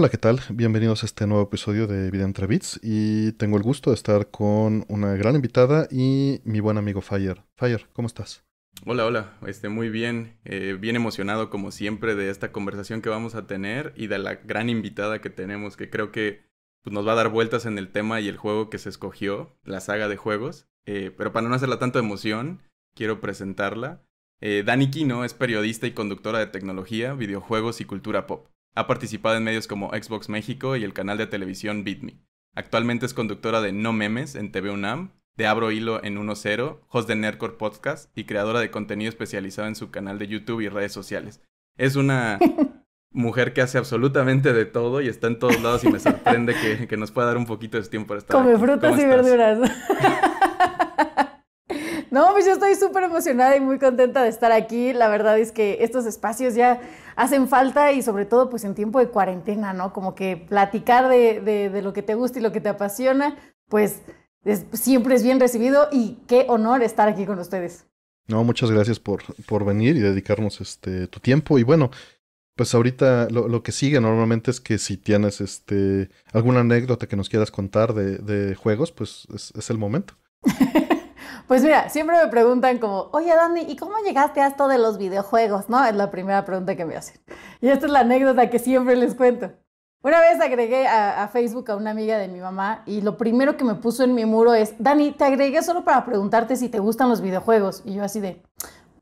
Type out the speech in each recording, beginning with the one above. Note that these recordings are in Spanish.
Hola, ¿qué tal? Bienvenidos a este nuevo episodio de Vida entre Bits y tengo el gusto de estar con una gran invitada y mi buen amigo Fire. Fire, ¿cómo estás? Hola, hola, este, muy bien, eh, bien emocionado como siempre de esta conversación que vamos a tener y de la gran invitada que tenemos que creo que pues, nos va a dar vueltas en el tema y el juego que se escogió, la saga de juegos, eh, pero para no hacerla tanto emoción, quiero presentarla. Eh, Dani Kino es periodista y conductora de tecnología, videojuegos y cultura pop. Ha participado en medios como Xbox México y el canal de televisión BitMe. Actualmente es conductora de No Memes en TV UNAM, de Abro Hilo en 1.0, host de Nerdcore Podcast y creadora de contenido especializado en su canal de YouTube y redes sociales. Es una mujer que hace absolutamente de todo y está en todos lados y me sorprende que, nos pueda dar un poquito de tiempo para estar Come frutas y verduras. No, pues yo estoy súper emocionada y muy contenta de estar aquí. La verdad es que estos espacios ya hacen falta y sobre todo pues en tiempo de cuarentena, ¿no? Como que platicar de, lo que te gusta y lo que te apasiona, pues siempre es bien recibido y qué honor estar aquí con ustedes. No, muchas gracias por, por venir y dedicarnos este, tu tiempo. Y bueno, pues ahorita lo, que sigue normalmente es que si tienes este, alguna anécdota que nos quieras contar de, juegos, pues es, es el momento. Pues mira, siempre me preguntan como, oye Dani, ¿y cómo llegaste a esto de los videojuegos? ¿No? Es la primera pregunta que me hacen. Y esta es la anécdota que siempre les cuento. Una vez agregué a, Facebook a una amiga de mi mamá y lo primero que me puso en mi muro es, Dani, te agregué solo para preguntarte si te gustan los videojuegos. Y yo así de,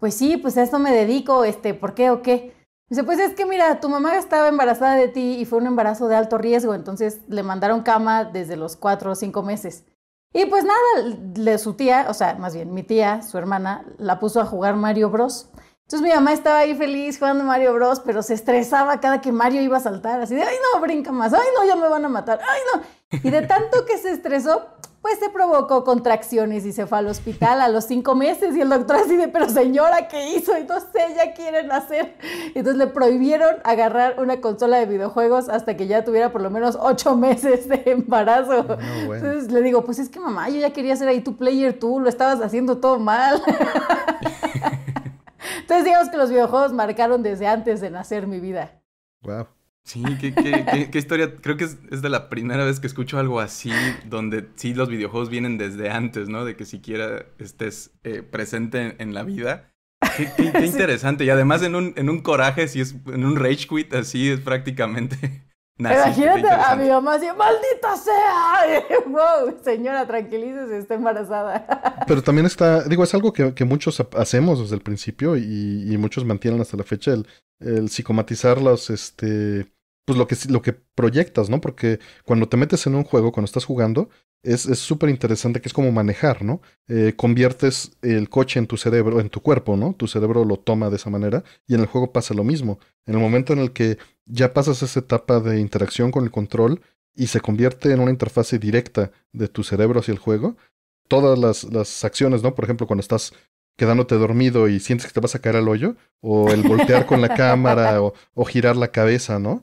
pues sí, pues a esto me dedico, este, ¿por qué o qué? dice, pues es que mira, tu mamá estaba embarazada de ti y fue un embarazo de alto riesgo, entonces le mandaron cama desde los cuatro o cinco meses. Y pues nada, le, su tía, o sea, más bien mi tía, su hermana, la puso a jugar Mario Bros. Entonces mi mamá estaba ahí feliz jugando Mario Bros, pero se estresaba cada que Mario iba a saltar, así de, ay no, brinca más, ay no, ya me van a matar, ay no. Y de tanto que se estresó, pues se provocó contracciones y se fue al hospital a los cinco meses y el doctor así de, pero señora, ¿qué hizo? Entonces ella quiere nacer. Entonces le prohibieron agarrar una consola de videojuegos hasta que ya tuviera por lo menos ocho meses de embarazo. Entonces le digo, pues es que mamá, yo ya quería ser ahí tu player, tú lo estabas haciendo todo mal. Entonces digamos que los videojuegos marcaron desde antes de nacer mi vida. Wow. Sí, qué, qué, qué, historia. Creo que es, de la primera vez que escucho algo así, donde sí los videojuegos vienen desde antes, ¿no? De que siquiera estés eh, presente en, la vida. Qué, interesante. Y además en un, en un coraje, si es en un rage quit, así es prácticamente. Nazi, Imagínate a mi mamá así, maldita sea, wow, señora, tranquilícese, está embarazada. Pero también está, digo, es algo que, muchos hacemos desde el principio y, muchos mantienen hasta la fecha el, el psicomatizar los, este, pues lo que, lo que proyectas, ¿no? Porque cuando te metes en un juego, cuando estás jugando, es súper interesante que es como manejar, ¿no? Eh, conviertes el coche en tu cerebro, en tu cuerpo, ¿no? Tu cerebro lo toma de esa manera y en el juego pasa lo mismo. En el momento en el que ya pasas esa etapa de interacción con el control y se convierte en una interfase directa de tu cerebro hacia el juego, todas las, las acciones, ¿no? Por ejemplo, cuando estás quedándote dormido y sientes que te vas a caer al hoyo, o el voltear con la cámara, o girar la cabeza, ¿no?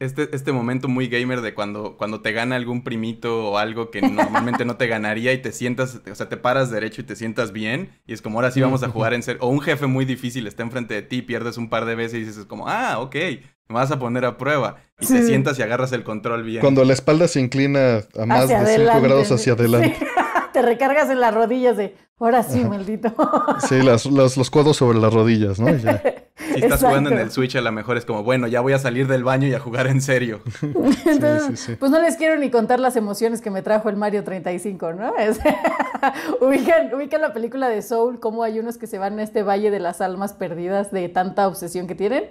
este, este momento muy gamer de cuando, cuando te gana algún primito o algo que normalmente no te ganaría y te sientas, o sea, te paras derecho y te sientas bien y es como ahora sí vamos a jugar en serio. O un jefe muy difícil está enfrente de ti, pierdes un par de veces y dices como, ah, ok, me vas a poner a prueba. Y te sientas y agarras el control bien. Cuando la espalda se inclina a más de 5 grados hacia adelante. te recargas en las rodillas de, ahora sí, maldito. sí, los codos sobre las rodillas, ¿no? Si estás jugando en el Switch, a lo mejor es como, bueno, ya voy a salir del baño y a jugar en serio. pues no les quiero ni contar las emociones que me trajo el Mario 35, ¿no? ubican, ubican la película de Soul, cómo hay unos que se van a este valle de las almas perdidas de tanta obsesión que tienen.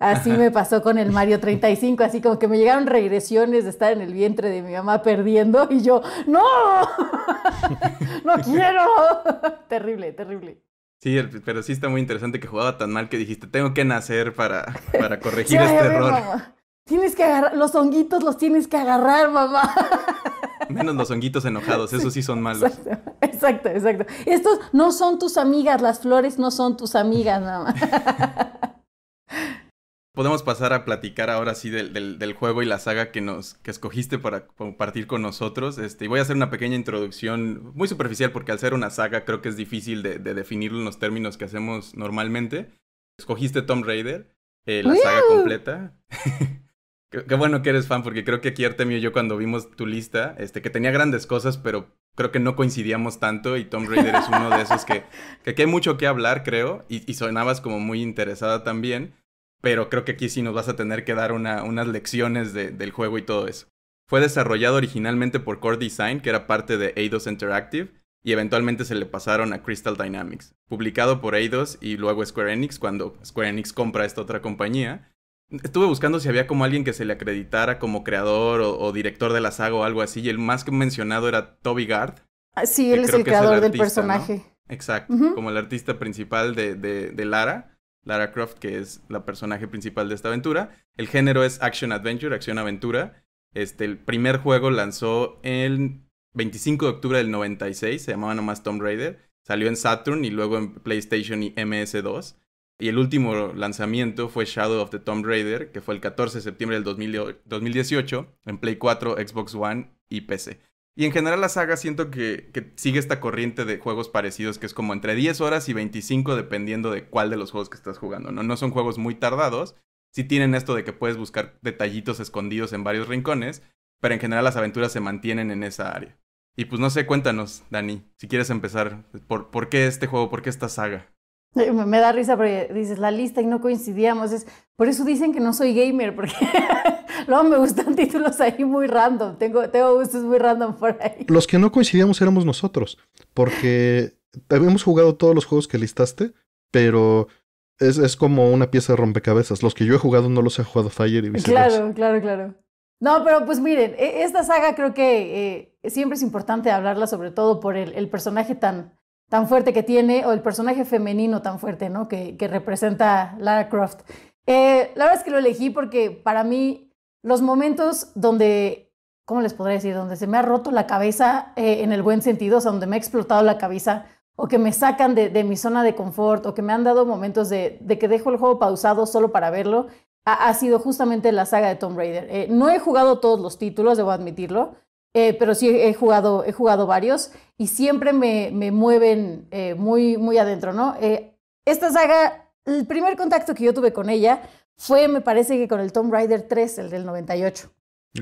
Así me pasó con el Mario 35, así como que me llegaron regresiones de estar en el vientre de mi mamá perdiendo y yo, no, no quiero. terrible, terrible. Sí, pero sí está muy interesante que jugaba tan mal que dijiste, tengo que nacer para, para corregir este error. Tienes que agarrar, los honguitos los tienes que agarrar, mamá. Menos los honguitos enojados, esos sí son malos. Exacto, exacto, exacto. Estos no son tus amigas, las flores no son tus amigas, mamá. podemos pasar a platicar ahora sí del, juego y la saga que nos que escogiste para compartir con nosotros. Este, y voy a hacer una pequeña introducción muy superficial porque al ser una saga creo que es difícil de, de definirlo en los términos que hacemos normalmente. Escogiste Tom Raider, eh, la saga completa. qué, bueno que eres fan porque creo que aquí Artemio y yo cuando vimos tu lista, este, que tenía grandes cosas, pero creo que no coincidíamos tanto y Tom Raider es uno de esos que, hay mucho que hablar, creo, y sonabas como muy interesada también pero creo que aquí sí nos vas a tener que dar unas lecciones del juego y todo eso. Fue desarrollado originalmente por Core Design, que era parte de Eidos Interactive, y eventualmente se le pasaron a Crystal Dynamics. Publicado por Eidos y luego Square Enix, cuando Square Enix compra esta otra compañía. Estuve buscando si había como alguien que se le acreditara como creador o, director de la saga o algo así, y el más mencionado era Toby Gard. Ah, sí, él es el creador del personaje. Exacto, como el artista principal de Lara. Lara Croft, que es la personaje principal de esta aventura. El género es Action Adventure, Acción Aventura. Este, el primer juego lanzó el 25 de octubre del 96, se llamaba nomás Tomb Raider. Salió en Saturn y luego en PlayStation y MS2. Y el último lanzamiento fue Shadow of the Tomb Raider, que fue el 14 de septiembre del 2018 en Play 4, Xbox One y PC. Y en general la saga siento que, sigue esta corriente de juegos parecidos que es como entre 10 horas y 25 dependiendo de cuál de los juegos que estás jugando, ¿no? No son juegos muy tardados, sí tienen esto de que puedes buscar detallitos escondidos en varios rincones, pero en general las aventuras se mantienen en esa área. Y pues no sé, cuéntanos, Dani, si quieres empezar, ¿por, por qué este juego, por qué esta saga? Me da risa porque dices la lista y no coincidíamos. Es, por eso dicen que no soy gamer, porque No, me gustan títulos ahí muy random. Tengo, tengo gustos muy random por ahí. Los que no coincidíamos éramos nosotros, porque habíamos jugado todos los juegos que listaste, pero es, como una pieza de rompecabezas. Los que yo he jugado no los he jugado Fire y Claro, claro, claro. No, pero pues miren, e, esta saga creo que eh, siempre es importante hablarla, sobre todo por el, personaje tan, tan fuerte que tiene, o el personaje femenino tan fuerte, ¿no? Que, que representa Lara Croft. Eh, la verdad es que lo elegí porque para mí los momentos donde, ¿cómo les podría decir? Donde se me ha roto la cabeza eh, en el buen sentido, o sea, donde me ha explotado la cabeza o que me sacan de, mi zona de confort o que me han dado momentos de, que dejo el juego pausado solo para verlo, ha, sido justamente la saga de Tomb Raider. Eh, no he jugado todos los títulos, debo admitirlo, eh, pero sí he jugado, he jugado varios y siempre me, me mueven muy, muy adentro, ¿no? esta saga, el primer contacto que yo tuve con ella fue, me parece que con el Tomb Raider 3, el del 98.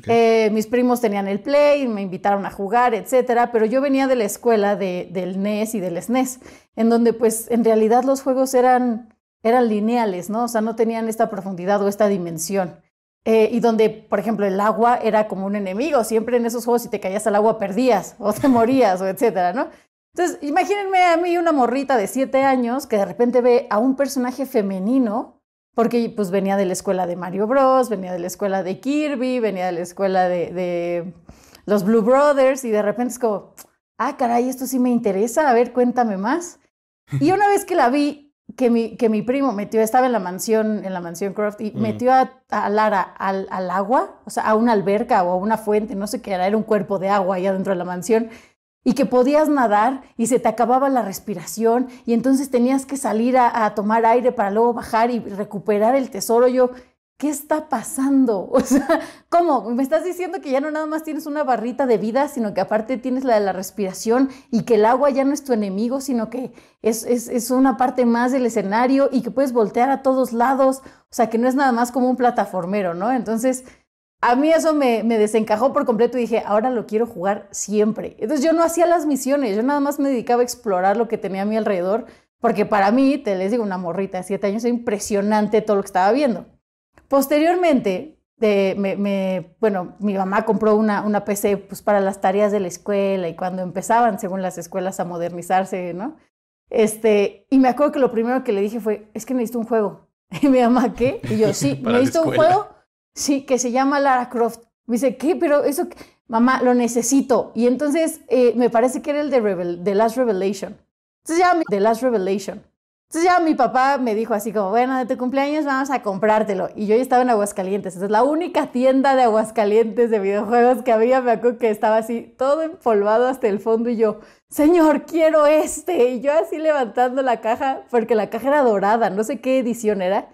Eh, mis primos tenían el Play, me invitaron a jugar, etcétera, pero yo venía de la escuela del NES y del SNES, e en donde pues en realidad los juegos eran, eran lineales, ¿no? O sea, no tenían esta profundidad o esta dimensión. Eh, y donde, por ejemplo, el agua era como un enemigo, siempre en esos juegos si te caías al agua perdías o te morías o etcétera, ¿no? Entonces, imagínense a mí una morrita de 7 años que de repente ve a un personaje femenino porque pues venía de la escuela de Mario Bros, venía de la escuela de Kirby, venía de la escuela de, los Blue Brothers y de repente es como, ah, caray, esto sí me interesa, a ver, cuéntame más. Y una vez que la vi, que mi, que mi primo metió, estaba en la mansión, en la mansión Croft, y mm. metió a, Lara al, al, agua, o sea, a una alberca o a una fuente, no sé qué era, era un cuerpo de agua allá dentro de la mansión, y que podías nadar y se te acababa la respiración y entonces tenías que salir a, tomar aire para luego bajar y recuperar el tesoro. Yo, ¿qué está pasando? O sea, ¿cómo? Me estás diciendo que ya no nada más tienes una barrita de vida, sino que aparte tienes la de la respiración y que el agua ya no es tu enemigo, sino que es, es una parte más del escenario y que puedes voltear a todos lados. O sea, que no es nada más como un plataformero, ¿no? Entonces, a mí eso me, desencajó por completo y dije, ahora lo quiero jugar siempre. Entonces yo no hacía las misiones, yo nada más me dedicaba a explorar lo que tenía a mi alrededor, porque para mí, te les digo, una morrita de siete años, es impresionante todo lo que estaba viendo. Posteriormente, bueno, mi mamá compró una, PC pues, para las tareas de la escuela y cuando empezaban, según las escuelas, a modernizarse, ¿no? Este, y me acuerdo que lo primero que le dije fue, es que me hizo un juego. Y mi mamá, ¿qué? Y yo, sí, me hizo un juego sí, que se llama Lara Croft. Me dice, ¿qué? Pero eso, mamá, lo necesito. Y entonces eh, me parece que era el de The Last Revelation. Entonces ya, The Last Revelation. Entonces ya mi papá me dijo así como, bueno, de tu cumpleaños vamos a comprártelo. Y yo ya estaba en Aguascalientes. Entonces la única tienda de Aguascalientes de videojuegos que había, me acuerdo que estaba así todo empolvado hasta el fondo y yo, señor, quiero este. Y yo así levantando la caja, porque la caja era dorada, no sé qué edición era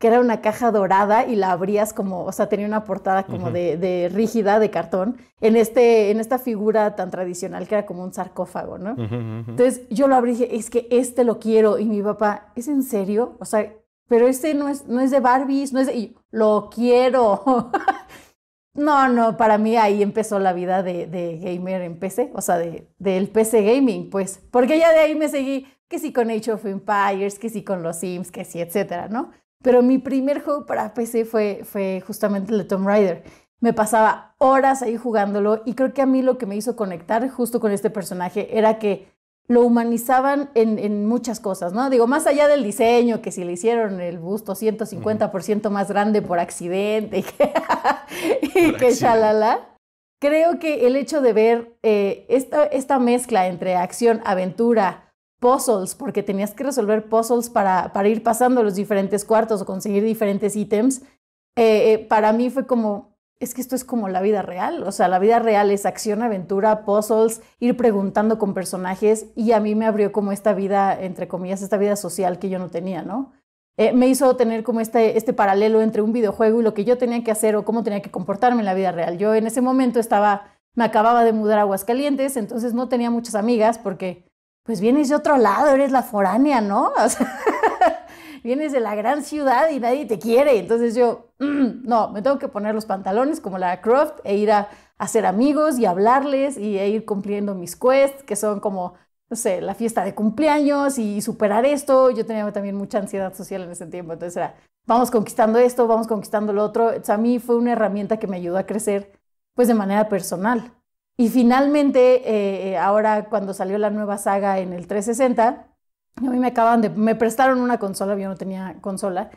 que era una caja dorada y la abrías como, o sea, tenía una portada como de, de, rígida, de cartón, en, este, en esta figura tan tradicional que era como un sarcófago, ¿no? Entonces yo lo abrí y dije, es que este lo quiero. Y mi papá, ¿es en serio? O sea, pero este no es, no es de Barbies, no es de... lo quiero. no, no, para mí ahí empezó la vida de, gamer en PC, o sea, del PC gaming, pues, porque ya de ahí me seguí, que sí con Age of Empires, que sí con los Sims, que sí, etcétera, ¿no? Pero mi primer juego para PC fue, fue justamente el de Tomb Raider. Me pasaba horas ahí jugándolo y creo que a mí lo que me hizo conectar justo con este personaje era que lo humanizaban en, muchas cosas, ¿no? Digo, más allá del diseño, que si le hicieron el busto 150% más grande por accidente y que, y que creo que el hecho de ver eh, esta, esta mezcla entre acción, aventura, puzzles, porque tenías que resolver puzzles para, ir pasando los diferentes cuartos o conseguir diferentes ítems, eh, eh, para mí fue como, es que esto es como la vida real, o sea, la vida real es acción, aventura, puzzles, ir preguntando con personajes y a mí me abrió como esta vida, entre comillas, esta vida social que yo no tenía, ¿no? Eh, me hizo tener como este, este paralelo entre un videojuego y lo que yo tenía que hacer o cómo tenía que comportarme en la vida real. Yo en ese momento estaba, me acababa de mudar a Aguascalientes, entonces no tenía muchas amigas porque pues vienes de otro lado, eres la foránea, ¿no? vienes de la gran ciudad y nadie te quiere. Entonces yo, mm, no, me tengo que poner los pantalones como la Croft e ir a, hacer amigos y hablarles y e ir cumpliendo mis quests, que son como, no sé, la fiesta de cumpleaños y superar esto. Yo tenía también mucha ansiedad social en ese tiempo, entonces era, vamos conquistando esto, vamos conquistando lo otro. Entonces, a mí fue una herramienta que me ayudó a crecer, pues de manera personal. Y finalmente, eh, eh, ahora cuando salió la nueva saga en el 360, a mí me acaban de, me prestaron una consola, yo no tenía consola,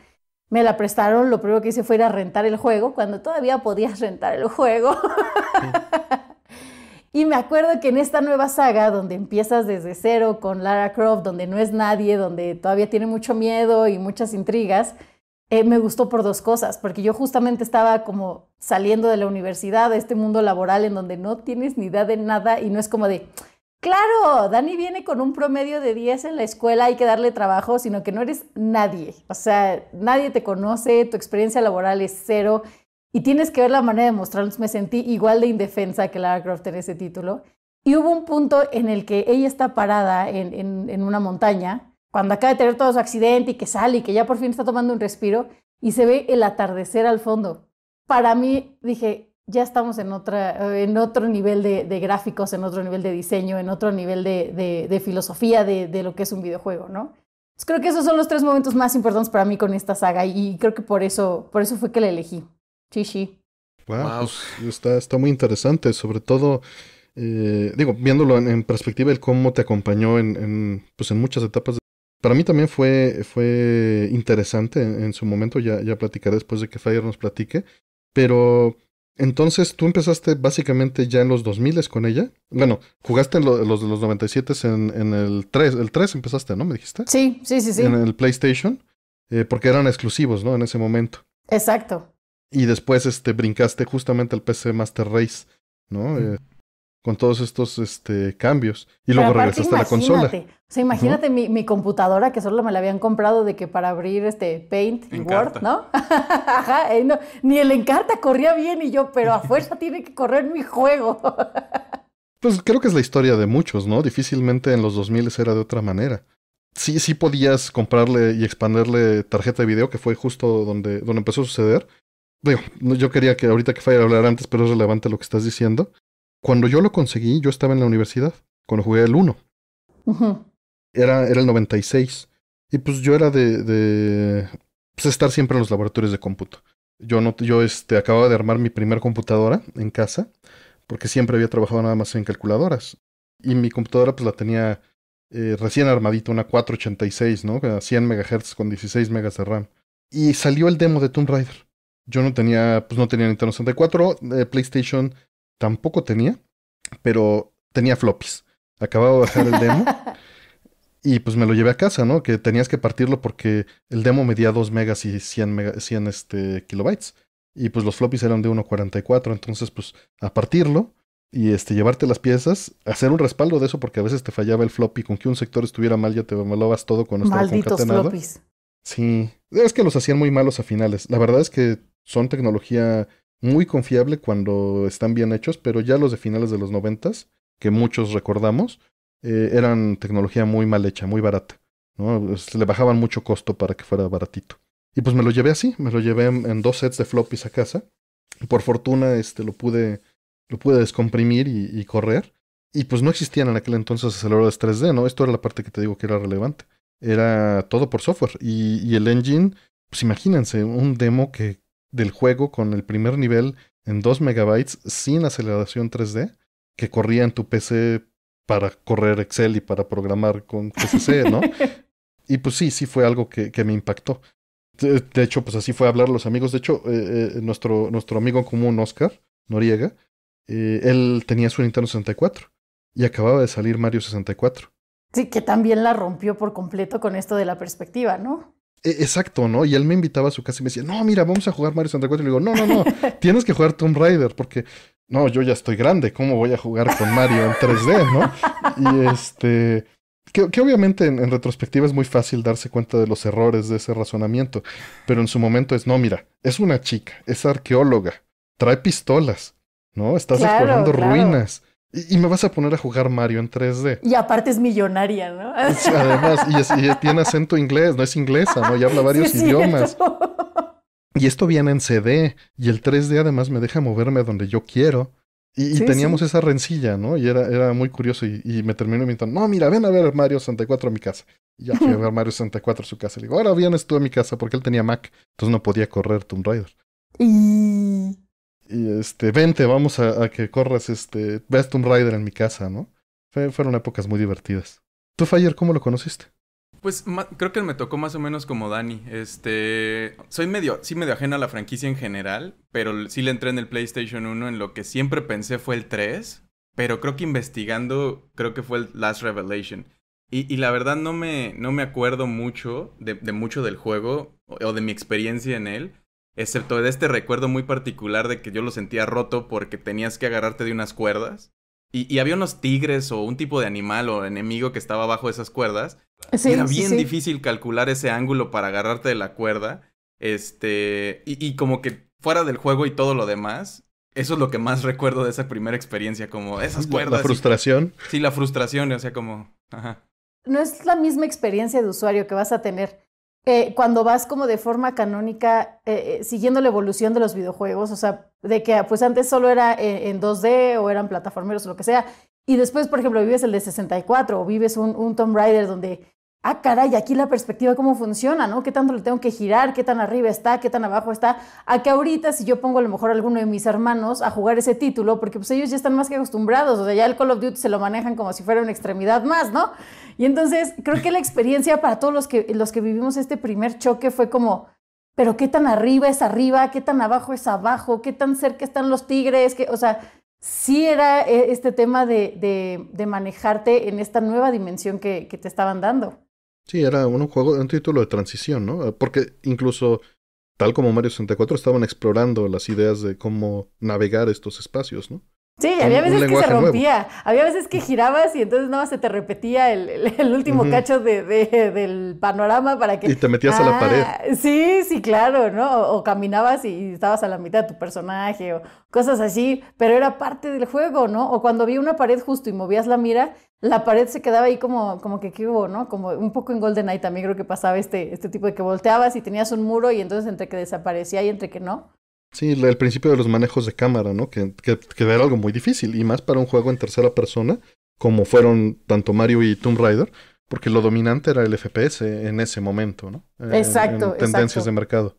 me la prestaron, lo primero que hice fue ir a rentar el juego, cuando todavía podías rentar el juego. y me acuerdo que en esta nueva saga, donde empiezas desde cero con Lara Croft, donde no es nadie, donde todavía tiene mucho miedo y muchas intrigas, eh, me gustó por dos cosas, porque yo justamente estaba como saliendo de la universidad, a este mundo laboral en donde no tienes ni idea de nada y no es como de, claro, Dani viene con un promedio de 10 en la escuela, hay que darle trabajo, sino que no eres nadie. O sea, nadie te conoce, tu experiencia laboral es cero y tienes que ver la manera de mostrarnos Me sentí igual de indefensa que Lara Croft en ese título. Y hubo un punto en el que ella está parada en una montaña, cuando acaba de tener todo su accidente y que sale y que ya por fin está tomando un respiro y se ve el atardecer al fondo para mí dije, ya estamos en, otra, en otro nivel de, gráficos, en otro nivel de diseño, en otro nivel de, filosofía de, lo que es un videojuego, ¿no? creo que esos son los tres momentos más importantes para mí con esta saga y creo que por eso, por eso fue que la elegí. Sí, sí. Wow, pues, está, está muy interesante, sobre todo, eh, digo, viéndolo en, perspectiva, el cómo te acompañó en, pues en muchas etapas. Para mí también fue, fue interesante en, su momento, ya, ya platicaré después de que Fire nos platique pero entonces tú empezaste básicamente ya en los 2000 con ella. Bueno, jugaste en los de los 97 en, en el 3. El 3 empezaste, ¿no? ¿Me dijiste? Sí, sí, sí, sí. En el PlayStation, eh, porque eran exclusivos, ¿no? En ese momento. Exacto. Y después este, brincaste justamente al PC Master Race, ¿no? con todos estos este, cambios. Y luego regresaste a la consola. O sea, imagínate mi, computadora que solo me la habían comprado de que para abrir este Paint y Word, eh, ¿no? Ni el Encarta corría bien y yo, pero a fuerza tiene que correr mi juego. pues creo que es la historia de muchos, ¿no? Difícilmente en los 2000 era de otra manera. Sí, sí podías comprarle y expanderle tarjeta de video, que fue justo donde, donde empezó a suceder. Digo, yo quería que ahorita que a hablar antes, pero es relevante lo que estás diciendo. Cuando yo lo conseguí, yo estaba en la universidad, cuando jugué el 1. era, era el 96. Y pues yo era de, de pues estar siempre en los laboratorios de cómputo. Yo, no, yo este, acababa de armar mi primer computadora en casa, porque siempre había trabajado nada más en calculadoras. Y mi computadora pues la tenía eh, recién armadita, una 486, ¿no? 100 MHz con 16 MB de RAM. Y salió el demo de Tomb Raider. Yo no tenía, pues no tenía Nintendo 64, eh, PlayStation tampoco tenía, pero tenía floppies. Acababa de bajar el demo. y pues me lo llevé a casa, ¿no? Que tenías que partirlo porque el demo medía 2 megas y 100, este, kilobytes. Y pues los floppies eran de 1.44, entonces pues a partirlo y este, llevarte las piezas, hacer un respaldo de eso porque a veces te fallaba el floppy, con que un sector estuviera mal ya te malabas todo cuando estaba Malditos Floppies. Sí, es que los hacían muy malos a finales. La verdad es que son tecnología muy confiable cuando están bien hechos, pero ya los de finales de los noventas, que muchos recordamos, eh, eran tecnología muy mal hecha, muy barata. ¿no? le bajaban mucho costo para que fuera baratito. Y pues me lo llevé así, me lo llevé en, dos sets de floppies a casa. Por fortuna este, lo, pude, lo pude descomprimir y, correr. Y pues no existían en aquel entonces aceleradores 3D, ¿no? Esto era la parte que te digo que era relevante. Era todo por software. y el engine, pues imagínense, un demo que, del juego con el primer nivel en 2 megabytes sin aceleración 3D que corría en tu PC para correr Excel y para programar con PCC, ¿no? y pues sí, sí fue algo que, que me impactó. De, hecho, pues así fue a hablar los amigos. De hecho, eh, eh, nuestro, nuestro amigo común, Oscar Noriega, eh, él tenía su Nintendo 64 y acababa de salir Mario 64. Sí, que también la rompió por completo con esto de la perspectiva, ¿no? E-, exacto, ¿no? Y él me invitaba a su casa y me decía, no, mira, vamos a jugar Mario 64. Y le digo, no, no, no, tienes que jugar Tomb Raider porque, no, yo ya estoy grande, ¿cómo voy a jugar con Mario en 3D, no? Y este, que, obviamente en, retrospectiva es muy fácil darse cuenta de los errores de ese razonamiento, pero en su momento es, no, mira, es una chica, es arqueóloga, trae pistolas, ¿no? Estás explorando ruinas. Y, me vas a poner a jugar Mario en 3D. Y aparte es millonaria, ¿no? Además, y, tiene acento inglés, no es inglesa, ¿no? Y habla varios idiomas. Y esto viene en CD. Y el 3D además me deja moverme a donde yo quiero. Y, teníamos esa rencilla, ¿no? Y era, muy curioso. Y, me terminó invitando, no, mira, ven a ver Mario 64 a mi casa. Y ya ah, fui a ver Mario 64 a su casa. Le digo, ahora vienes tú a mi casa porque él tenía Mac. Entonces no podía correr Tomb Raider. Y y este, vente, vamos a, que corras este Best Tomb Raider en mi casa, ¿no? fueron épocas muy divertidas. ¿Tú, Fire, cómo lo conociste? Pues creo que me tocó más o menos como Dani. Este, soy medio, sí medio ajeno a la franquicia en general, pero sí le entré en el PlayStation 1 en lo que siempre pensé fue el 3, pero creo que investigando, creo que fue el Last Revelation. Y, la verdad no me, no me acuerdo mucho de mucho del juego o de mi experiencia en él Excepto de este recuerdo muy particular de que yo lo sentía roto porque tenías que agarrarte de unas cuerdas. Y, había unos tigres o un tipo de animal o enemigo que estaba bajo esas cuerdas. era bien difícil calcular ese ángulo para agarrarte de la cuerda. Este. Y, como que fuera del juego y todo lo demás. Eso es lo que más recuerdo de esa primera experiencia, como esas cuerdas. La frustración. sí, la frustración, o sea, como. Ajá. No es la misma experiencia de usuario que vas a tener. Eh, cuando vas como de forma canónica, eh, eh, siguiendo la evolución de los videojuegos, o sea, de que pues antes solo era en, 2D o eran plataformeros o lo que sea, y después, por ejemplo, vives el de 64 o vives un, un Tomb Raider donde, ah, caray, aquí la perspectiva cómo funciona, ¿no? ¿Qué tanto le tengo que girar? ¿Qué tan arriba está? ¿Qué tan abajo está? A que ahorita si yo pongo a lo mejor a alguno de mis hermanos a jugar ese título, porque pues ellos ya están más que acostumbrados, o sea, ya el Call of Duty se lo manejan como si fuera una extremidad más, ¿no? Y entonces creo que la experiencia para todos los que, los que vivimos este primer choque fue como, pero qué tan arriba es arriba, qué tan abajo es abajo, qué tan cerca están los tigres, que, o sea, sí era eh, este tema de, de, manejarte en esta nueva dimensión que, que, te estaban dando. Sí, era un juego, un título de transición, ¿no? Porque incluso, tal como Mario 64, estaban explorando las ideas de cómo navegar estos espacios, ¿no? Sí, había veces que se rompía, había veces que girabas y entonces nada más se te repetía el, último cacho de, del panorama para que... Y te metías a la pared. Ah, sí, sí, claro, ¿no? O, caminabas y estabas a la mitad de tu personaje o cosas así, pero era parte del juego, ¿no? O cuando había una pared justo y movías la mira, la pared se quedaba ahí como, como que qué ¿no? Como un poco en Golden GoldenEye también creo que pasaba este, este tipo de que volteabas y tenías un muro y entonces entre que desaparecía y entre que no Sí, el principio de los manejos de cámara, ¿no? Que, que, era algo muy difícil, y más para un juego en tercera persona, como fueron tanto Mario y Tomb Raider, porque lo dominante era el FPS en ese momento, ¿no? Exacto. tendencias de mercado.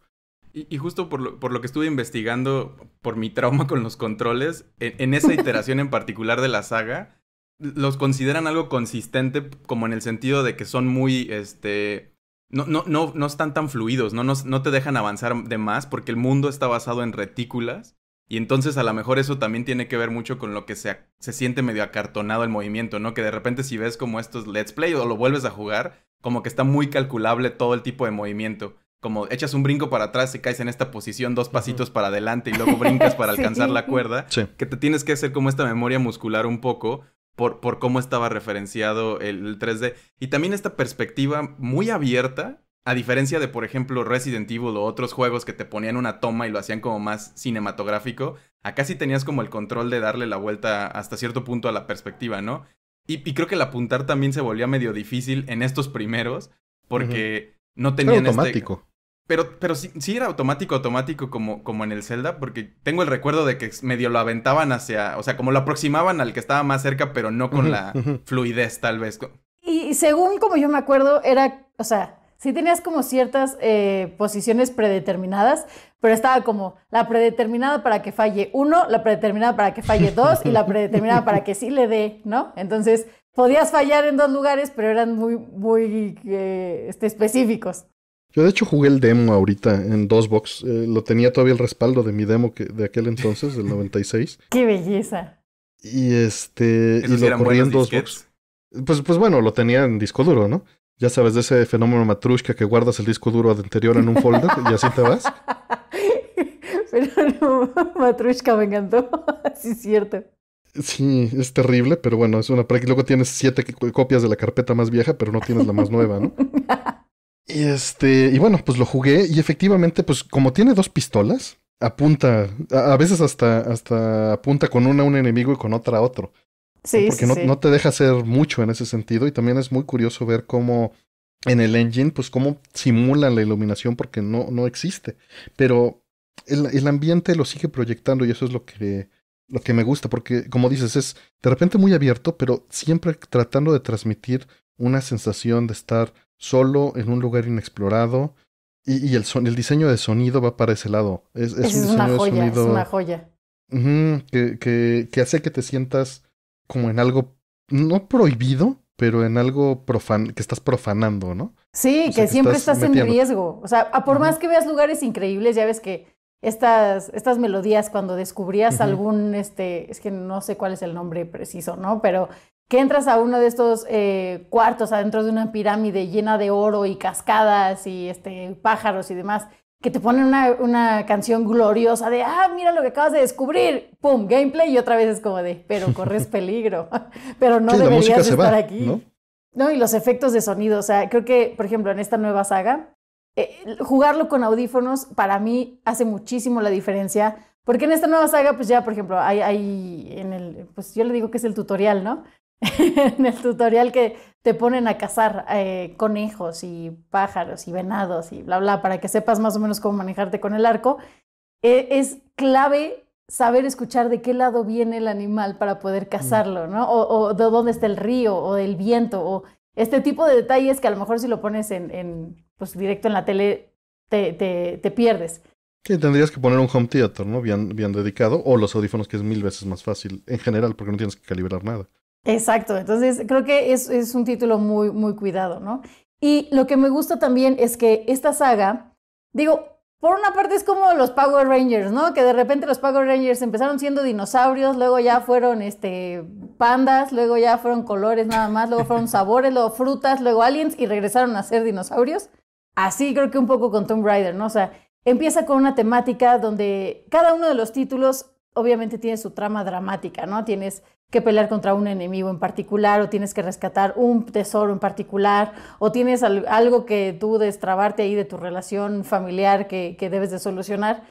Y, justo por lo, por lo, que estuve investigando, por mi trauma con los controles, en, en esa iteración en particular de la saga, los consideran algo consistente, como en el sentido de que son muy, este, no, no, no, no están tan fluidos, no, no, te dejan avanzar de más porque el mundo está basado en retículas. Y entonces a lo mejor eso también tiene que ver mucho con lo que se, se, siente medio acartonado el movimiento, ¿no? Que de repente si ves como estos Let's Play o lo vuelves a jugar, como que está muy calculable todo el tipo de movimiento. Como echas un brinco para atrás se caes en esta posición dos pasitos para adelante y luego brincas para alcanzar la cuerda. Que te tienes que hacer como esta memoria muscular un poco por, por cómo estaba referenciado el, 3D. Y también esta perspectiva muy abierta a diferencia de, por ejemplo, Resident Evil o otros juegos que te ponían una toma y lo hacían como más cinematográfico, acá sí tenías como el control de darle la vuelta hasta cierto punto a la perspectiva, ¿no? Y, y creo que el apuntar también se volvía medio difícil en estos primeros, porque no tenían este automático. Pero, pero sí, era automático, automático como, como en el Zelda, porque tengo el recuerdo de que medio lo aventaban hacia, o sea, como lo aproximaban al que estaba más cerca, pero no con la fluidez tal vez. Y, según como yo me acuerdo, era, o sea, sí tenías como ciertas eh, posiciones predeterminadas, pero estaba como la predeterminada para que falle uno, la predeterminada para que falle dos y la predeterminada para que sí le dé, ¿no? Entonces, podías fallar en dos lugares, pero eran muy, muy eh, este, específicos. Yo de hecho jugué el demo ahorita en DOSBox. Eh, lo tenía todavía el respaldo de mi demo que, de aquel entonces, del 96. ¡Qué belleza! Y este. lo corrí en DOSBox. Pues, pues bueno, lo tenía en disco duro, ¿no? Ya sabes, de ese fenómeno matrushka que guardas el disco duro anterior en un folder y así te vas. Pero no, matrushka me encantó. así es cierto. Sí, es terrible, pero bueno, es una práctica. Luego tienes siete copias de la carpeta más vieja, pero no tienes la más nueva, ¿no? Y este, y bueno, pues lo jugué y efectivamente, pues como tiene dos pistolas, apunta, a, veces hasta, hasta apunta con una a un enemigo y con otra a otro. Sí, Porque no, no te deja hacer mucho en ese sentido y también es muy curioso ver cómo en el engine, pues cómo simulan la iluminación porque no, no existe. Pero el, el, ambiente lo sigue proyectando y eso es lo que, lo que me gusta, porque como dices, es de repente muy abierto, pero siempre tratando de transmitir una sensación de estar solo en un lugar inexplorado. Y, el, diseño de sonido va para ese lado. Es, una joya, de Es una joya. que, hace que te sientas como en algo, no prohibido, pero en algo profan que estás profanando, ¿no? Sí, que, siempre estás, en riesgo. O sea, por más que veas lugares increíbles, ya ves que estas, estas melodías, cuando descubrías algún, este, es que no sé cuál es el nombre preciso, ¿no? Pero que entras a uno de estos eh, cuartos adentro de una pirámide llena de oro y cascadas y este, pájaros y demás, que te ponen una, una, canción gloriosa de, ah, mira lo que acabas de descubrir, pum, gameplay y otra vez es como de, pero corres peligro, pero no sí, deberías estar aquí. y los efectos de sonido, o sea, creo que, por ejemplo, en esta nueva saga, eh, jugarlo con audífonos para mí hace muchísimo la diferencia, porque en esta nueva saga, pues ya, por ejemplo, hay, hay en el, pues yo le digo que es el tutorial, ¿no? en el tutorial que te ponen a cazar eh, conejos y pájaros y venados y bla, bla, para que sepas más o menos cómo manejarte con el arco, e, es clave saber escuchar de qué lado viene el animal para poder mm. cazarlo, ¿no? O, de dónde está el río o el viento o este tipo de detalles que a lo mejor si lo pones en, pues directo en la tele te, pierdes. Que tendrías que poner un home theater, ¿no? bien dedicado, o los audífonos, que es mil veces más fácil en general, porque no tienes que calibrar nada. Exacto, entonces creo que es, un título muy, muy cuidado, ¿no? Y lo que me gusta también es que esta saga, digo, por una parte es como los Power Rangers, ¿no? Que de repente los Power Rangers empezaron siendo dinosaurios, luego ya fueron este, pandas, luego ya fueron colores nada más, luego fueron sabores, luego frutas, luego aliens y regresaron a ser dinosaurios. Así creo que un poco con Tomb Raider, ¿no? O sea, empieza con una temática donde cada uno de los títulos obviamente tiene su trama dramática, ¿no? Tienes que pelear contra un enemigo en particular o tienes que rescatar un tesoro en particular o tienes algo que tú destrabarte ahí de tu relación familiar que, debes de solucionar.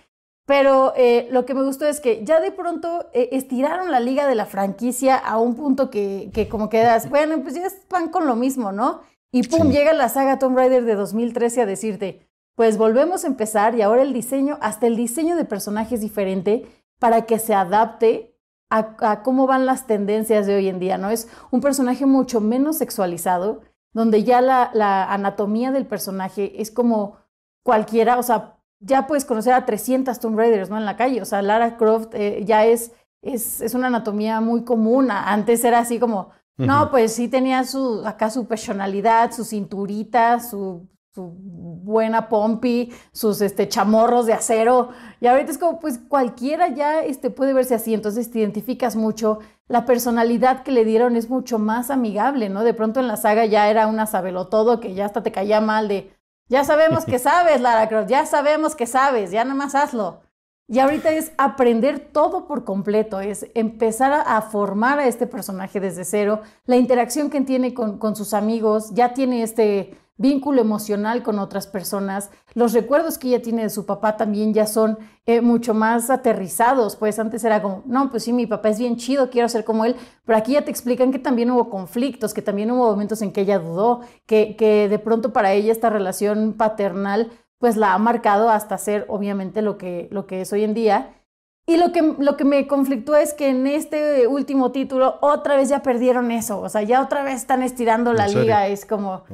Pero eh, lo que me gustó es que ya de pronto eh, estiraron la liga de la franquicia a un punto que, como quedas, bueno, pues ya van con lo mismo, ¿no? Y pum, llega la saga Tomb Raider de 2013 a decirte, pues volvemos a empezar y ahora el diseño, hasta el diseño de personajes es diferente para que se adapte a, cómo van las tendencias de hoy en día, ¿no? Es un personaje mucho menos sexualizado, donde ya la, anatomía del personaje es como cualquiera, o sea, ya puedes conocer a 300 Tomb Raiders, ¿no? En la calle, o sea, Lara Croft eh, ya es, es, una anatomía muy común, antes era así como, no, pues sí tenía su, acá su personalidad, su cinturita, su su buena pompi, sus este, chamorros de acero. Y ahorita es como, pues cualquiera ya este, puede verse así, entonces te identificas mucho. La personalidad que le dieron es mucho más amigable, ¿no? De pronto en la saga ya era una sabelotodo que ya hasta te caía mal de, ya sabemos que sabes, Lara Croft, ya sabemos que sabes, ya nada más hazlo. Y ahorita es aprender todo por completo, es empezar a, formar a este personaje desde cero, la interacción que tiene con, con sus amigos, ya tiene este vínculo emocional con otras personas. Los recuerdos que ella tiene de su papá también ya son eh, mucho más aterrizados, pues antes era como, no, pues sí, mi papá es bien chido, quiero ser como él, pero aquí ya te explican que también hubo conflictos, que también hubo momentos en que ella dudó, que, que de pronto para ella esta relación paternal pues la ha marcado hasta ser obviamente lo que, lo que es hoy en día y lo que, lo que me conflictó es que en este último título otra vez ya perdieron eso, o sea, ya otra vez están estirando la liga, es como...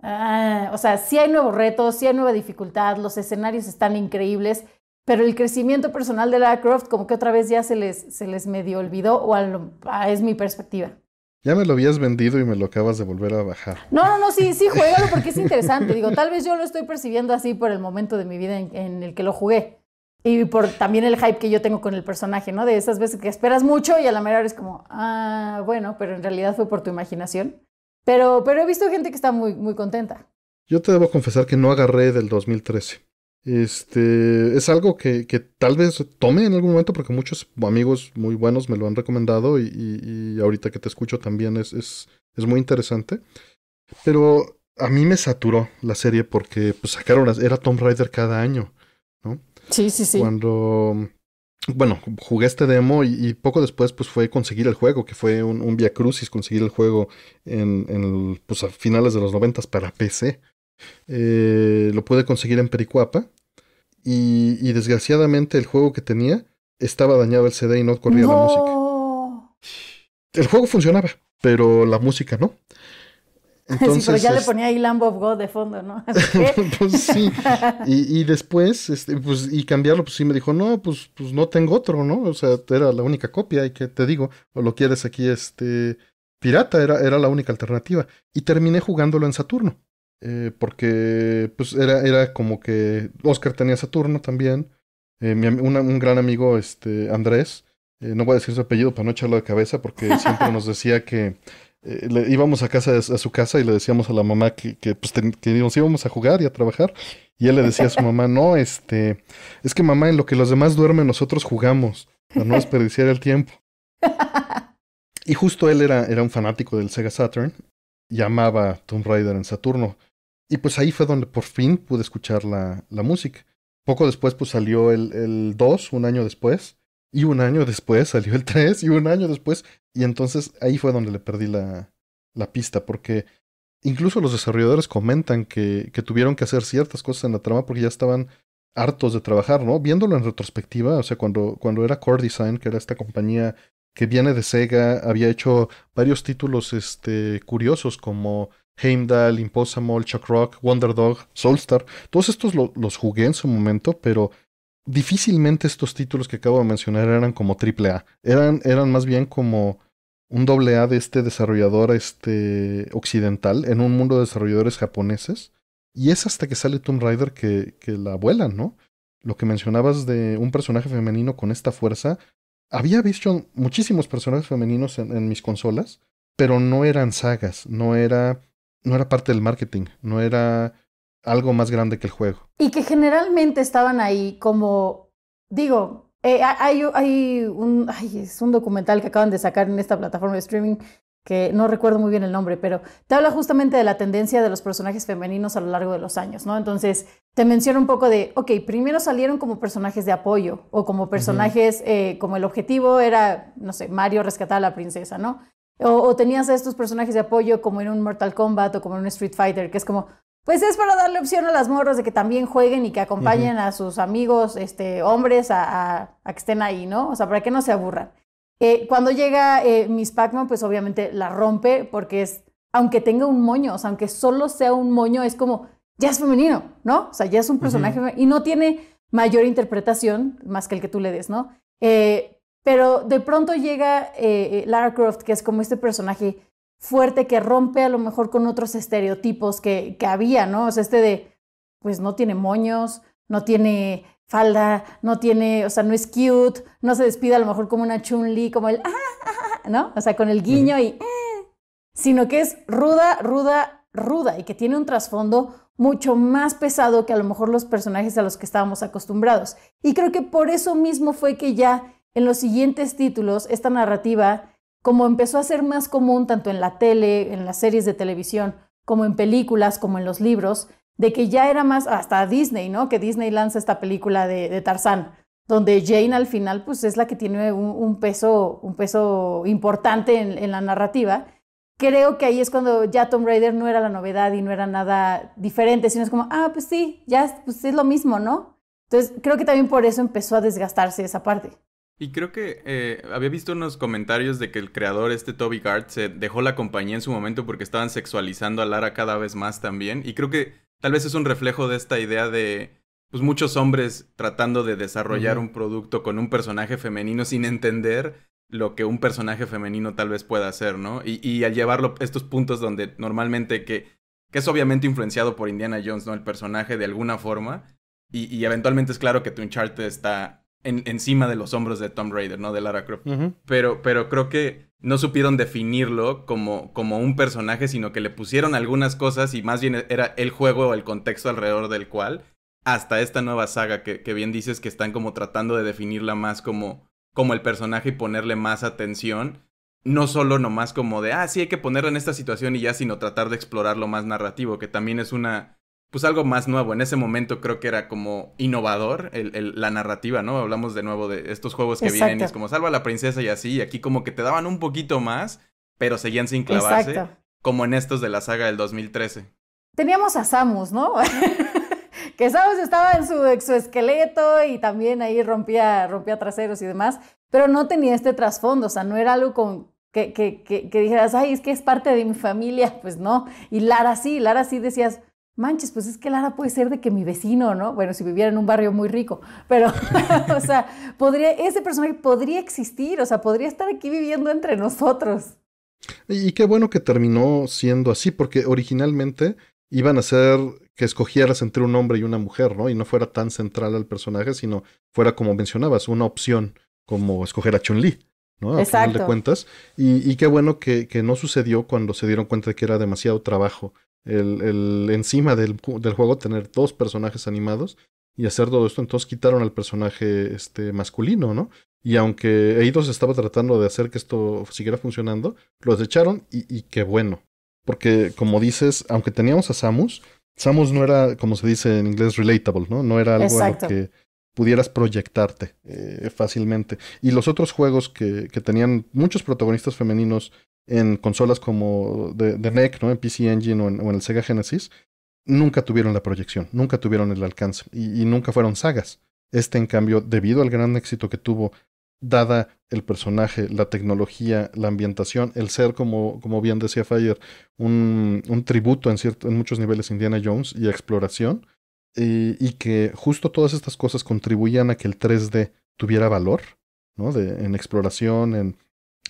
Ah, o sea, sí hay nuevos retos, sí hay nueva dificultad, los escenarios están increíbles, pero el crecimiento personal de Lara Croft como que otra vez ya se les, se les medio olvidó, o ah, es mi perspectiva. Ya me lo habías vendido y me lo acabas de volver a bajar. No, no, no, sí, sí, juégalo porque es interesante. Digo, tal vez yo lo estoy percibiendo así por el momento de mi vida en el que lo jugué. Y por también el hype que yo tengo con el personaje, ¿no? De esas veces que esperas mucho y a la mera es como, ah, bueno, pero en realidad fue por tu imaginación. Pero, pero he visto gente que está muy, muy contenta. Yo te debo confesar que no agarré del 2013. Este, es algo que, tal vez tome en algún momento porque muchos amigos muy buenos me lo han recomendado y, y, ahorita que te escucho también es, es, muy interesante. Pero a mí me saturó la serie porque pues, sacaron, era Tomb Raider cada año. Sí, sí, sí. Cuando, bueno, jugué este demo y, poco después pues fue conseguir el juego, que fue un, via crucis conseguir el juego en, en pues a finales de los noventas para PC. Eh, lo pude conseguir en Pericuapa y, desgraciadamente el juego que tenía estaba dañado el CD y no corría la música. El juego funcionaba, pero la música no sí, pero ya le este ponía ahí Lamb of God de fondo, ¿no? pues sí. Y, después, este, pues, y cambiarlo, pues sí me dijo, no, pues, pues no tengo otro, ¿no? O sea, era la única copia, y que te digo, o lo quieres aquí, este, pirata, era, era la única alternativa. Y terminé jugándolo en Saturno. Eh, porque, pues, era, era como que Oscar tenía Saturno también. Eh, un gran amigo, este, Andrés, eh, no voy a decir su apellido para no echarlo de cabeza, porque siempre nos decía que eh, íbamos a casa a su casa y le decíamos a la mamá que, que, pues, íbamos a jugar y a trabajar. Y él le decía a su mamá, no, este, es que mamá, en lo que los demás duermen, nosotros jugamos, para no desperdiciar el tiempo. Y justo él era, era un fanático del Sega Saturn llamaba amaba Tomb Raider en Saturno. Y pues ahí fue donde por fin pude escuchar la, la música. Poco después pues salió el, el 2, un año después, y un año después salió el 3 y un año después. Y entonces ahí fue donde le perdí la, pista, porque incluso los desarrolladores comentan que, que, tuvieron que hacer ciertas cosas en la trama porque ya estaban hartos de trabajar, ¿no? Viéndolo en retrospectiva, o sea, cuando, cuando era Core Design, que era esta compañía que viene de Sega, había hecho varios títulos este, curiosos como Heimdall, Imposamol, Chuck Rock, Wonder Dog, Soulstar. Todos estos los jugué en su momento, pero difícilmente estos títulos que acabo de mencionar eran como triple A. Eran, eran más bien como un doble A de este desarrollador este, occidental en un mundo de desarrolladores japoneses. Y es hasta que sale Tomb Raider que, que la vuelan, ¿no? Lo que mencionabas de un personaje femenino con esta fuerza. Había visto muchísimos personajes femeninos en, mis consolas, pero no eran sagas, no era, no era parte del marketing, no era algo más grande que el juego. Y que generalmente estaban ahí como, digo, eh, hay, un, es un documental que acaban de sacar en esta plataforma de streaming que no recuerdo muy bien el nombre, pero te habla justamente de la tendencia de los personajes femeninos a lo largo de los años, ¿no? Entonces, te menciona un poco de, ok, primero salieron como personajes de apoyo o como personajes, eh, como el objetivo era, no sé, Mario rescatar a la princesa, ¿no? O, o, tenías a estos personajes de apoyo como en un Mortal Kombat o como en un Street Fighter, que es como, pues es para darle opción a las morras de que también jueguen y que acompañen a sus amigos, este, hombres, a, que estén ahí, ¿no? O sea, para que no se aburran. Eh, cuando llega eh, Miss Pac-Man, pues obviamente la rompe porque es, aunque tenga un moño, o sea, aunque solo sea un moño, es como, ya es femenino, ¿no? O sea, ya es un personaje y no tiene mayor interpretación más que el que tú le des, ¿no? Eh, pero de pronto llega Lara Croft, que es como este personaje fuerte que rompe a lo mejor con otros estereotipos que, había, ¿no? O sea, este de, pues no tiene moños, no tiene falda, no tiene, o sea, no es cute, no se despide a lo mejor como una chun-li, como el, ah, ah, ah, ¿no? O sea, con el guiño y, eh", sino que es ruda, ruda, ruda y que tiene un trasfondo mucho más pesado que a lo mejor los personajes a los que estábamos acostumbrados. Y creo que por eso mismo fue que ya en los siguientes títulos esta narrativa como empezó a ser más común tanto en la tele, en las series de televisión, como en películas, como en los libros, de que ya era más, hasta Disney, ¿no? Que Disney lanza esta película de, Tarzán, donde Jane al final pues es la que tiene un, peso, un peso importante en, la narrativa. Creo que ahí es cuando ya Tomb Raider no era la novedad y no era nada diferente, sino es como, ah, pues sí, ya pues es lo mismo, ¿no? Entonces creo que también por eso empezó a desgastarse esa parte. Y creo que eh, había visto unos comentarios de que el creador, este Toby Gard, se dejó la compañía en su momento porque estaban sexualizando a Lara cada vez más también. Y creo que tal vez es un reflejo de esta idea de pues, muchos hombres tratando de desarrollar un producto con un personaje femenino sin entender lo que un personaje femenino tal vez pueda hacer, ¿no? Y, al llevarlo estos puntos donde normalmente que, que es obviamente influenciado por Indiana Jones, ¿no? El personaje de alguna forma. Y, eventualmente es claro que tu Uncharted está encima de los hombros de Tom Raider, ¿no? De Lara Croft. pero, pero creo que no supieron definirlo como, como un personaje, sino que le pusieron algunas cosas y más bien era el juego o el contexto alrededor del cual. Hasta esta nueva saga que, que bien dices que están como tratando de definirla más como, como el personaje y ponerle más atención. No solo nomás como de, ah, sí hay que ponerla en esta situación y ya, sino tratar de explorar lo más narrativo, que también es una, pues algo más nuevo. En ese momento creo que era como innovador la narrativa, ¿no? Hablamos de nuevo de estos juegos que vienen es como salva a la princesa y así, y aquí como que te daban un poquito más, pero seguían sin clavarse, como en estos de la saga del 2013. Teníamos a Samus, ¿no? que Samus estaba en su exoesqueleto y también ahí rompía, rompía traseros y demás, pero no tenía este trasfondo, o sea, no era algo con, que, que dijeras, ay, es que es parte de mi familia, pues no. Y Lara sí, Lara sí decías, manches, pues es que Lara puede ser de que mi vecino, ¿no? Bueno, si viviera en un barrio muy rico, pero, o sea, podría, ese personaje podría existir, o sea, podría estar aquí viviendo entre nosotros. Y qué bueno que terminó siendo así, porque originalmente iban a ser que escogieras entre un hombre y una mujer, ¿no? Y no fuera tan central al personaje, sino fuera, como mencionabas, una opción, como escoger a Chun-Li. ¿no? A final de cuentas. Y, y qué bueno que, que, no sucedió cuando se dieron cuenta de que era demasiado trabajo el, el encima del, juego tener dos personajes animados y hacer todo esto, entonces quitaron al personaje este, masculino, ¿no? Y aunque Eidos estaba tratando de hacer que esto siguiera funcionando, los echaron y, qué bueno. Porque como dices, aunque teníamos a Samus, Samus no era, como se dice en inglés, relatable, ¿no? No era algo a lo que pudieras proyectarte eh, fácilmente. Y los otros juegos que, que, tenían muchos protagonistas femeninos en consolas como de, de NEC, ¿no? en PC Engine o en, el Sega Genesis, nunca tuvieron la proyección, nunca tuvieron el alcance y, nunca fueron sagas. Este, en cambio, debido al gran éxito que tuvo, dada el personaje, la tecnología, la ambientación, el ser, como, como bien decía Fire, un, tributo en, cierto, en muchos niveles Indiana Jones y exploración, y, que justo todas estas cosas contribuían a que el 3D tuviera valor, ¿no? De, en exploración, en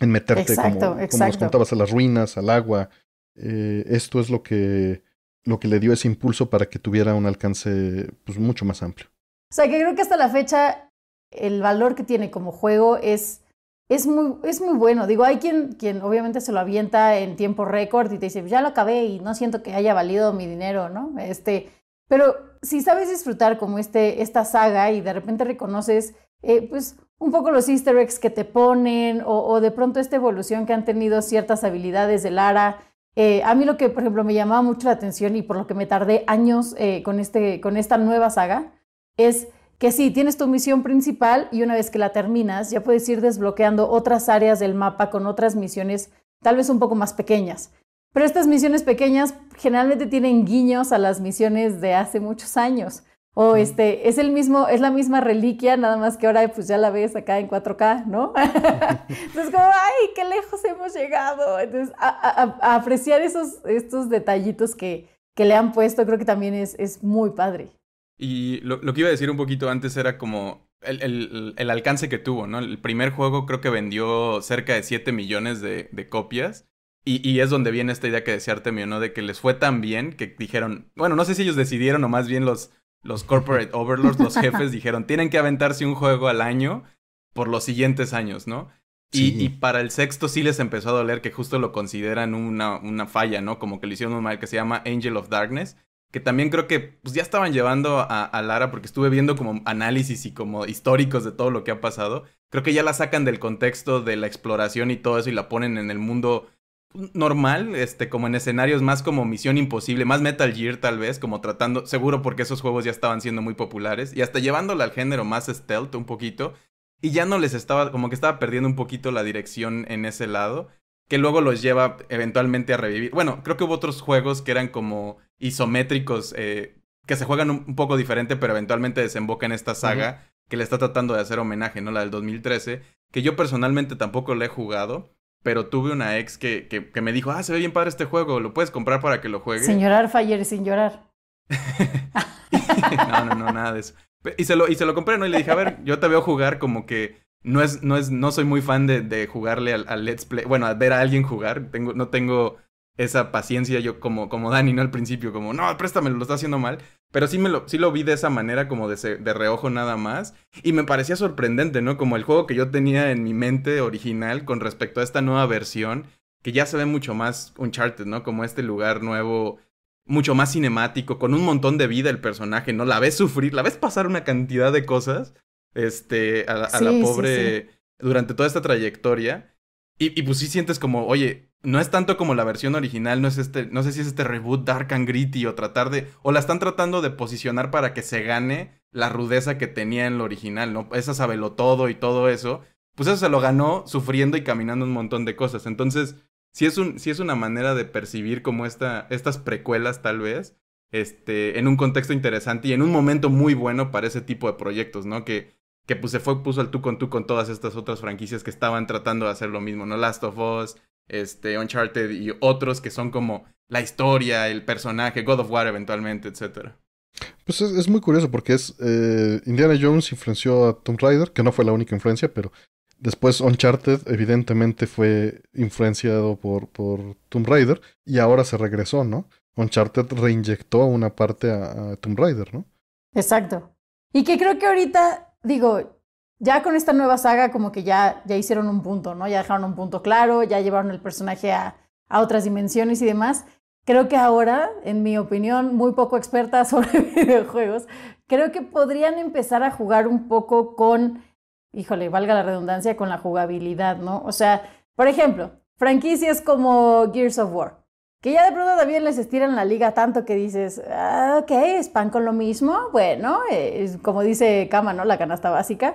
en meterte, exacto, como, exacto. como, nos contabas, a las ruinas, al agua. Eh, esto es lo que, lo que le dio ese impulso para que tuviera un alcance pues, mucho más amplio. O sea, que creo que hasta la fecha el valor que tiene como juego es, es, muy, es muy bueno. Digo, hay quien, quien obviamente se lo avienta en tiempo récord y te dice, ya lo acabé y no siento que haya valido mi dinero, ¿no? Este, pero si sabes disfrutar como este, esta saga y de repente reconoces, eh, pues un poco los easter eggs que te ponen o, de pronto esta evolución que han tenido ciertas habilidades de Lara. Eh, a mí lo que, por ejemplo, me llamaba mucho la atención y por lo que me tardé años eh, con, este, con esta nueva saga es que sí, tienes tu misión principal y una vez que la terminas ya puedes ir desbloqueando otras áreas del mapa con otras misiones tal vez un poco más pequeñas. Pero estas misiones pequeñas generalmente tienen guiños a las misiones de hace muchos años. O este, es el mismo, es la misma reliquia, nada más que ahora pues ya la ves acá en 4K, ¿no? Entonces como, ay, qué lejos hemos llegado. Entonces, a, apreciar esos, estos detallitos que, que, le han puesto, creo que también es, es muy padre. Y lo, que iba a decir un poquito antes era como el, alcance que tuvo, ¿no? El primer juego creo que vendió cerca de 7 millones de, copias. Y, y, es donde viene esta idea que decía Artemio, ¿no? De que les fue tan bien que dijeron, bueno, no sé si ellos decidieron o más bien los los corporate overlords, los jefes, dijeron, tienen que aventarse un juego al año por los siguientes años, ¿no? Y, para el sexto sí les empezó a doler que justo lo consideran una, una falla, ¿no? Como que le hicieron un mal que se llama Angel of Darkness, que también creo que pues, ya estaban llevando a, Lara, porque estuve viendo como análisis y como históricos de todo lo que ha pasado. Creo que ya la sacan del contexto de la exploración y todo eso y la ponen en el mundo normal, este, como en escenarios más como Misión Imposible, más Metal Gear tal vez, como tratando, seguro porque esos juegos ya estaban siendo muy populares y hasta llevándola al género más stealth un poquito y ya no les estaba, como que estaba perdiendo un poquito la dirección en ese lado, que luego los lleva eventualmente a revivir. Bueno, creo que hubo otros juegos que eran como isométricos, eh, que se juegan un, poco diferente, pero eventualmente desemboca en esta saga que le está tratando de hacer homenaje, ¿no? La del 2013, que yo personalmente tampoco le he jugado pero tuve una ex que, que, me dijo, ah, se ve bien padre este juego, lo puedes comprar para que lo juegue. Sin llorar, Fayer, sin llorar. no, no, no, nada de eso. Y se, lo, y se lo compré, ¿no? Y le dije, a ver, yo te veo jugar como que no es, no es, no soy muy fan de, de jugarle al, Let's Play, bueno, a ver a alguien jugar, tengo, no tengo esa paciencia yo como, como Dani, ¿no? Al principio, como, no, préstamelo, lo está haciendo mal. Pero sí, me lo, sí lo vi de esa manera, como de, reojo nada más. Y me parecía sorprendente, ¿no? Como el juego que yo tenía en mi mente original con respecto a esta nueva versión, que ya se ve mucho más Uncharted, ¿no? Como este lugar nuevo, mucho más cinemático, con un montón de vida el personaje, ¿no? La ves sufrir, la ves pasar una cantidad de cosas, este, a, la pobre, durante toda esta trayectoria. Y, y pues sí sientes como, oye, no es tanto como la versión original, no es este, no sé si es este reboot Dark and Gritty o tratar de, o la están tratando de posicionar para que se gane la rudeza que tenía en lo original, ¿no? Esa sabelo todo y todo eso, pues eso se lo ganó sufriendo y caminando un montón de cosas. Entonces, si es, un, es una manera de percibir como esta, estas precuelas tal vez, este, en un contexto interesante y en un momento muy bueno para ese tipo de proyectos, ¿no? Que, que pues se fue, puso al tú con tú con todas estas otras franquicias que estaban tratando de hacer lo mismo, ¿no? Last of Us, este, Uncharted y otros que son como la historia, el personaje, God of War eventualmente, etc. Pues es, muy curioso porque es eh, Indiana Jones influenció a Tomb Raider, que no fue la única influencia, pero después Uncharted evidentemente fue influenciado por, por Tomb Raider y ahora se regresó, ¿no? Uncharted reinyectó una parte a, a Tomb Raider, ¿no? Exacto. Y que creo que ahorita, digo, ya con esta nueva saga como que ya, ya hicieron un punto, ¿no? Ya dejaron un punto claro, ya llevaron el personaje a, otras dimensiones y demás. Creo que ahora, en mi opinión, muy poco experta sobre videojuegos, creo que podrían empezar a jugar un poco con, híjole, valga la redundancia, con la jugabilidad, ¿no? O sea, por ejemplo, franquicias como Gears of War, que ya de pronto también les estiran la liga tanto que dices, ah, ok, es pan con lo mismo, bueno, es como dice Kama, ¿no? La canasta básica.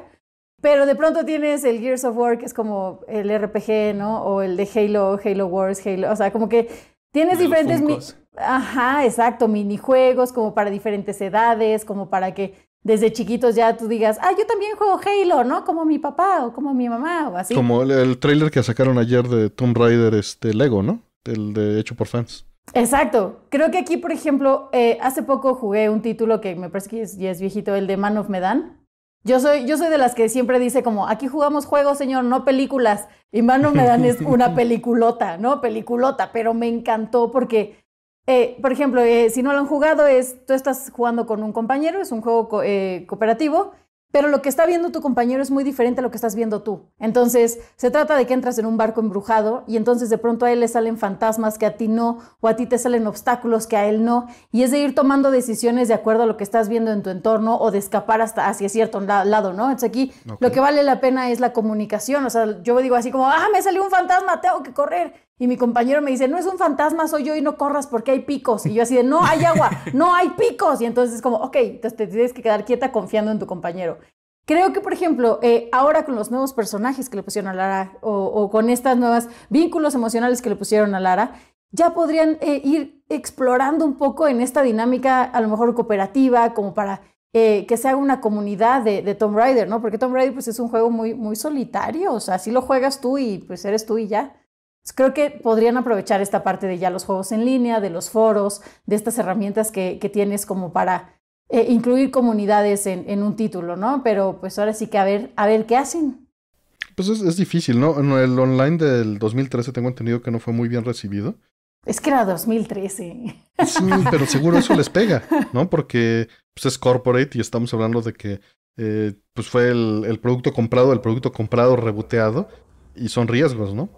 Pero de pronto tienes el Gears of War, que es como el RPG, ¿no? O el de Halo, Halo Wars, Halo. O sea, como que tienes diferentes. Ajá, exacto, minijuegos, como para diferentes edades, como para que desde chiquitos ya tú digas, ah, yo también juego Halo, ¿no? Como mi papá o como mi mamá o así. Como el, el trailer que sacaron ayer de Tomb Raider, este Lego, ¿no? El de hecho por fans. Exacto. Creo que aquí, por ejemplo, eh, hace poco jugué un título que me parece que ya es viejito, el de Man of Medan. Yo soy, yo soy de las que siempre dice como, aquí jugamos juegos, señor, no películas. Y Mano me dan es una peliculota, ¿no? Peliculota, pero me encantó porque, eh, por ejemplo, eh, si no lo han jugado, es tú estás jugando con un compañero, es un juego eh, cooperativo, pero lo que está viendo tu compañero es muy diferente a lo que estás viendo tú. Entonces, se trata de que entras en un barco embrujado y entonces de pronto a él le salen fantasmas que a ti no, o a ti te salen obstáculos que a él no, y es de ir tomando decisiones de acuerdo a lo que estás viendo en tu entorno o de escapar hasta hacia cierto lado, ¿no? Entonces aquí lo que vale la pena es la comunicación, o sea, yo digo así como, ah, me salió un fantasma, tengo que correr. Y mi compañero me dice, no es un fantasma, soy yo y no corras porque hay picos. Y yo así de, no hay agua, no hay picos. Y entonces es como, ok, entonces te tienes que quedar quieta confiando en tu compañero. Creo que, por ejemplo, eh, ahora con los nuevos personajes que le pusieron a Lara o, con estas nuevas vínculos emocionales que le pusieron a Lara, ya podrían eh, ir explorando un poco en esta dinámica, a lo mejor cooperativa, como para eh, que se haga una comunidad de, de Tomb Raider, ¿no? Porque Tomb Raider pues, es un juego muy, muy solitario, o sea, si lo juegas tú y pues eres tú y ya. Creo que podrían aprovechar esta parte de ya los juegos en línea, de los foros, de estas herramientas que, tienes como para eh, incluir comunidades en, un título, ¿no? Pero pues ahora sí que a ver, a ver qué hacen. Pues es, difícil, ¿no? En el online del 2013 tengo entendido que no fue muy bien recibido. Es que era 2013. Pues sí, pero seguro eso les pega, ¿no? Porque pues, es corporate y estamos hablando de que eh, pues fue el, el producto comprado, el producto comprado reboteado y son riesgos, ¿no?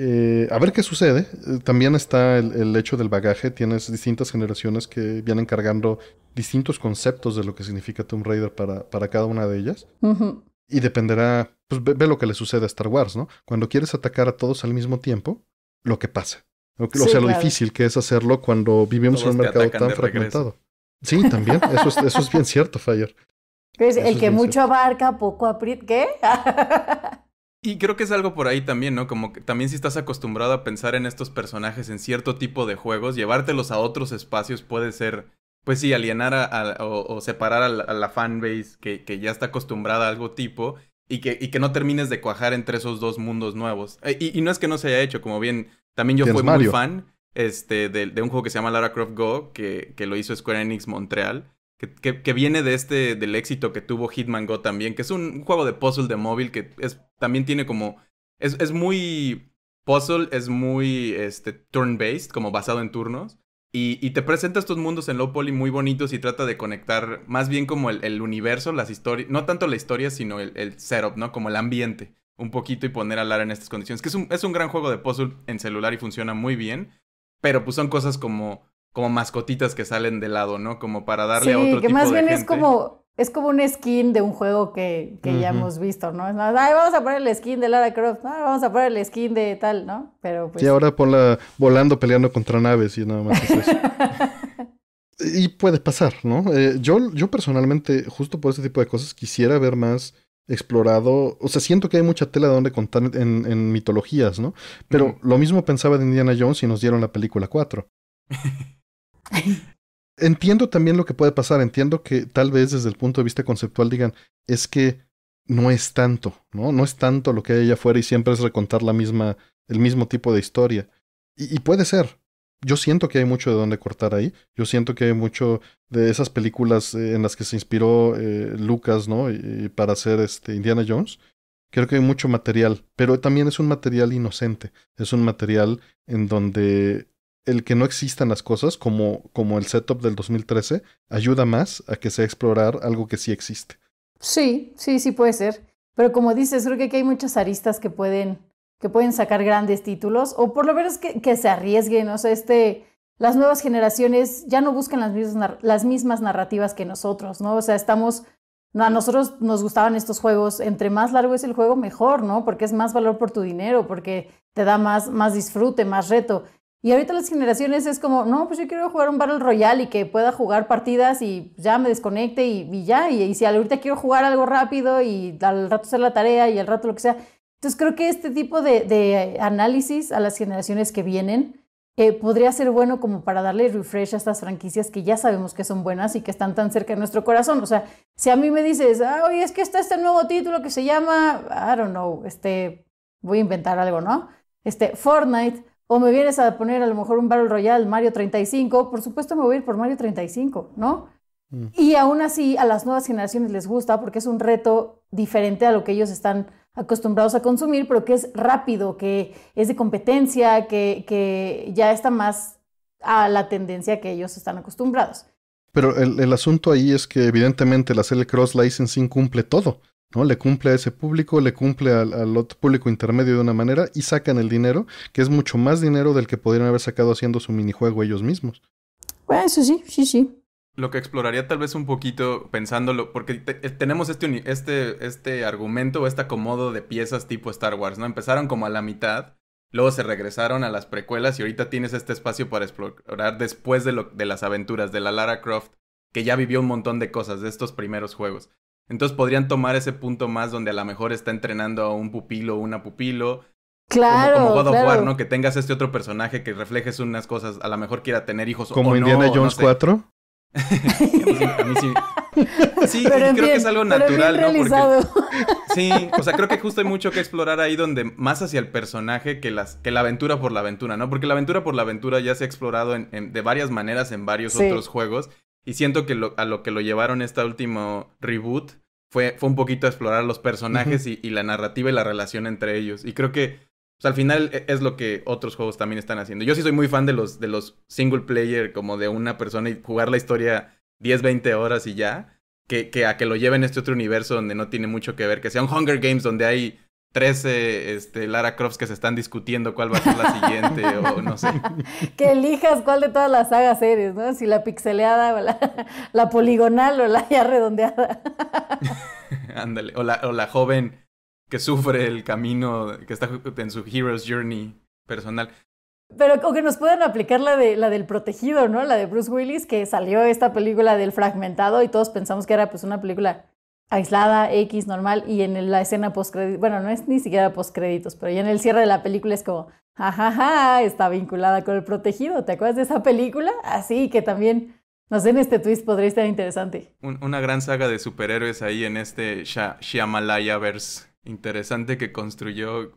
Eh, a ver qué sucede. Eh, también está el, hecho del bagaje. Tienes distintas generaciones que vienen cargando distintos conceptos de lo que significa Tomb Raider para, cada una de ellas. Y dependerá, pues ve, lo que le sucede a Star Wars, ¿no? Cuando quieres atacar a todos al mismo tiempo, lo que pasa. o sea, lo difícil que es hacerlo cuando vivimos en un mercado tan fragmentado. Sí, también. Eso es, bien cierto, Fire. Pues, el que mucho abarca, poco aprieta. ¿Qué? Y creo que es algo por ahí también, ¿no? Como que también si estás acostumbrado a pensar en estos personajes en cierto tipo de juegos, llevártelos a otros espacios puede ser, pues sí, alienar a, o, separar a la, fanbase que, ya está acostumbrada a algo tipo y que, y que no termines de cuajar entre esos dos mundos nuevos. Eh, y, no es que no se haya hecho, como bien, también yo fui muy fan este, de, un juego que se llama Lara Croft Go, que, que lo hizo Square Enix Montreal que, viene de este, del éxito que tuvo Hitman Go también, que es un juego de puzzle de móvil que es, también tiene como, es, es muy puzzle, es muy este, turn-based, como basado en turnos, y, te presenta estos mundos en low poly muy bonitos y trata de conectar más bien como el, universo, las historias, no tanto la historia, sino el, el, setup, ¿no? Como el ambiente, un poquito y poner a Lara en estas condiciones, que es un, es un gran juego de puzzle en celular y funciona muy bien, pero pues son cosas como como mascotitas que salen de lado, ¿no? Como para darle a otro que más bien es como es como un skin de un juego que, ya hemos visto, ¿no? Ay, vamos a poner el skin de Lara Croft, no, vamos a poner el skin de tal, ¿no? Pero pues... Sí, ahora ponla volando, peleando contra naves y nada más eso. y puede pasar, ¿no? Eh, yo, yo personalmente, justo por ese tipo de cosas, quisiera haber más explorado, o sea, siento que hay mucha tela de donde contar en, mitologías, ¿no? Pero lo mismo pensaba de Indiana Jones y nos dieron la película 4. entiendo también lo que puede pasar, entiendo que tal vez desde el punto de vista conceptual digan, es que no es tanto, ¿no? No es tanto lo que hay allá afuera y siempre es recontar la misma, el mismo tipo de historia. Y, puede ser. Yo siento que hay mucho de donde cortar ahí. Yo siento que hay mucho de esas películas eh, en las que se inspiró eh, Lucas, ¿no? y para hacer este Indiana Jones. Creo que hay mucho material, pero también es un material inocente. Es un material en donde el que no existan las cosas, como, como el setup del 2013, ayuda más a que sea explorar algo que sí existe. Sí, sí, sí puede ser. Pero como dices, creo que hay muchas aristas que pueden, que pueden sacar grandes títulos, o por lo menos que, se arriesguen. O sea, este, las nuevas generaciones ya no buscan las mismas, las mismas narrativas que nosotros, ¿no? O sea, estamos a nosotros nos gustaban estos juegos. Entre más largo es el juego, mejor, ¿no? Porque es más valor por tu dinero, porque te da más, más disfrute, más reto. Y ahorita las generaciones es como, no, pues yo quiero jugar un Battle Royale y que pueda jugar partidas y ya me desconecte y, ya. Y, si ahorita quiero jugar algo rápido y al rato hacer la tarea y al rato lo que sea. Entonces creo que este tipo de, análisis a las generaciones que vienen eh, podría ser bueno como para darle refresh a estas franquicias que ya sabemos que son buenas y que están tan cerca de nuestro corazón. O sea, si a mí me dices, ah, oye, es que está este nuevo título que se llama, I don't know, este, voy a inventar algo, ¿no? Este, Fortnite o me vienes a poner a lo mejor un Battle Royale Mario 35, por supuesto me voy a ir por Mario 35, ¿no? Mm. Y aún así a las nuevas generaciones les gusta porque es un reto diferente a lo que ellos están acostumbrados a consumir, pero que es rápido, que es de competencia, que, ya está más a la tendencia que ellos están acostumbrados. Pero el, el asunto ahí es que evidentemente la CL Cross Licensing cumple todo. ¿no? Le cumple a ese público, le cumple al, otro público intermedio de una manera y sacan el dinero, que es mucho más dinero del que podrían haber sacado haciendo su minijuego ellos mismos. Bueno, eso sí, sí, sí. Lo que exploraría tal vez un poquito pensándolo, porque eh, tenemos este, este, este argumento, este acomodo de piezas tipo Star Wars, ¿no? Empezaron como a la mitad, luego se regresaron a las precuelas y ahorita tienes este espacio para explorar después de, lo, de las aventuras de la Lara Croft, que ya vivió un montón de cosas de estos primeros juegos. Entonces podrían tomar ese punto más donde a lo mejor está entrenando a un pupilo o una pupilo. Claro. Como, como God of War, ¿no? Que tengas este otro personaje que reflejes unas cosas. A lo mejor quiera tener hijos ¿Como o Indiana no, Jones Indiana Jones 4? sí. creo que es algo natural, ¿no? Porque, sí, o sea, creo que justo hay mucho que explorar ahí donde más hacia el personaje que, las, que la aventura por la aventura, ¿no? Porque la aventura por la aventura ya se ha explorado en, de varias maneras en varios otros juegos y siento que a lo que lo llevaron este último reboot fue, fue un poquito explorar los personajes y, la narrativa y la relación entre ellos. Y creo que pues, al final e, es lo que otros juegos también están haciendo. Yo sí soy muy fan de los, de los single player, como de una persona y jugar la historia 10, 20 horas y ya. Que, que a que lo lleven a este otro universo donde no tiene mucho que ver, que sea un Hunger Games donde hay 13 este, Lara Crofts que se están discutiendo cuál va a ser la siguiente o no sé. Que elijas cuál de todas las sagas eres, ¿no? Si la pixeleada o la, poligonal o la ya redondeada. Ándale, o la, o la joven que sufre el camino, que está en su Hero's Journey personal. Pero o que nos puedan aplicar la, de, la del protegido, ¿no? La de Bruce Willis, que salió esta película del fragmentado y todos pensamos que era pues una película aislada, X normal, y en la escena postcréditos, bueno, no es ni siquiera postcréditos, pero ya en el cierre de la película es como, jajaja, ja, ja, está vinculada con el protegido, ¿te acuerdas de esa película? Así que también, no sé, en este twist podría estar interesante. una gran saga de superhéroes ahí en este Shyamalayaverse Shyamalaya verse interesante que construyó...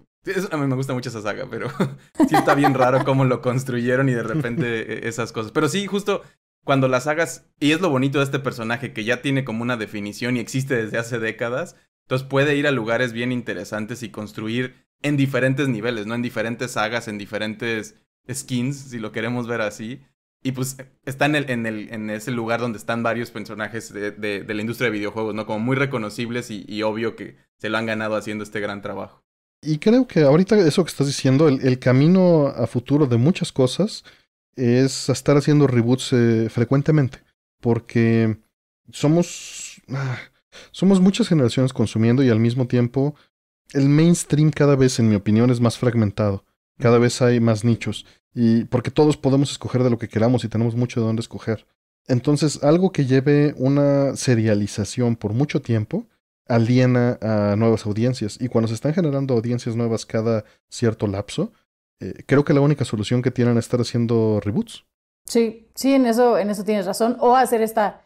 a mí me gusta mucho esa saga, pero sí está bien raro cómo lo construyeron y de repente e, esas cosas. Pero sí, justo cuando las hagas, y es lo bonito de este personaje que ya tiene como una definición y existe desde hace décadas, entonces puede ir a lugares bien interesantes y construir en diferentes niveles, ¿no? En diferentes sagas, en diferentes skins, si lo queremos ver así. Y pues está en, el, en, ese lugar donde están varios personajes de, la industria de videojuegos, ¿no? Como muy reconocibles y, obvio que se lo han ganado haciendo este gran trabajo. Y creo que ahorita eso que estás diciendo, el camino a futuro de muchas cosas, es estar haciendo reboots eh, frecuentemente, porque somos, ah, somos muchas generaciones consumiendo y al mismo tiempo el mainstream cada vez, en mi opinión, es más fragmentado, cada vez hay más nichos, y porque todos podemos escoger de lo que queramos y tenemos mucho de dónde escoger. Entonces, algo que lleve una serialización por mucho tiempo aliena a nuevas audiencias. Y cuando se están generando audiencias nuevas cada cierto lapso, eh, creo que la única solución que tienen es estar haciendo reboots. Sí, sí, en eso, en eso tienes razón. O hacer esta,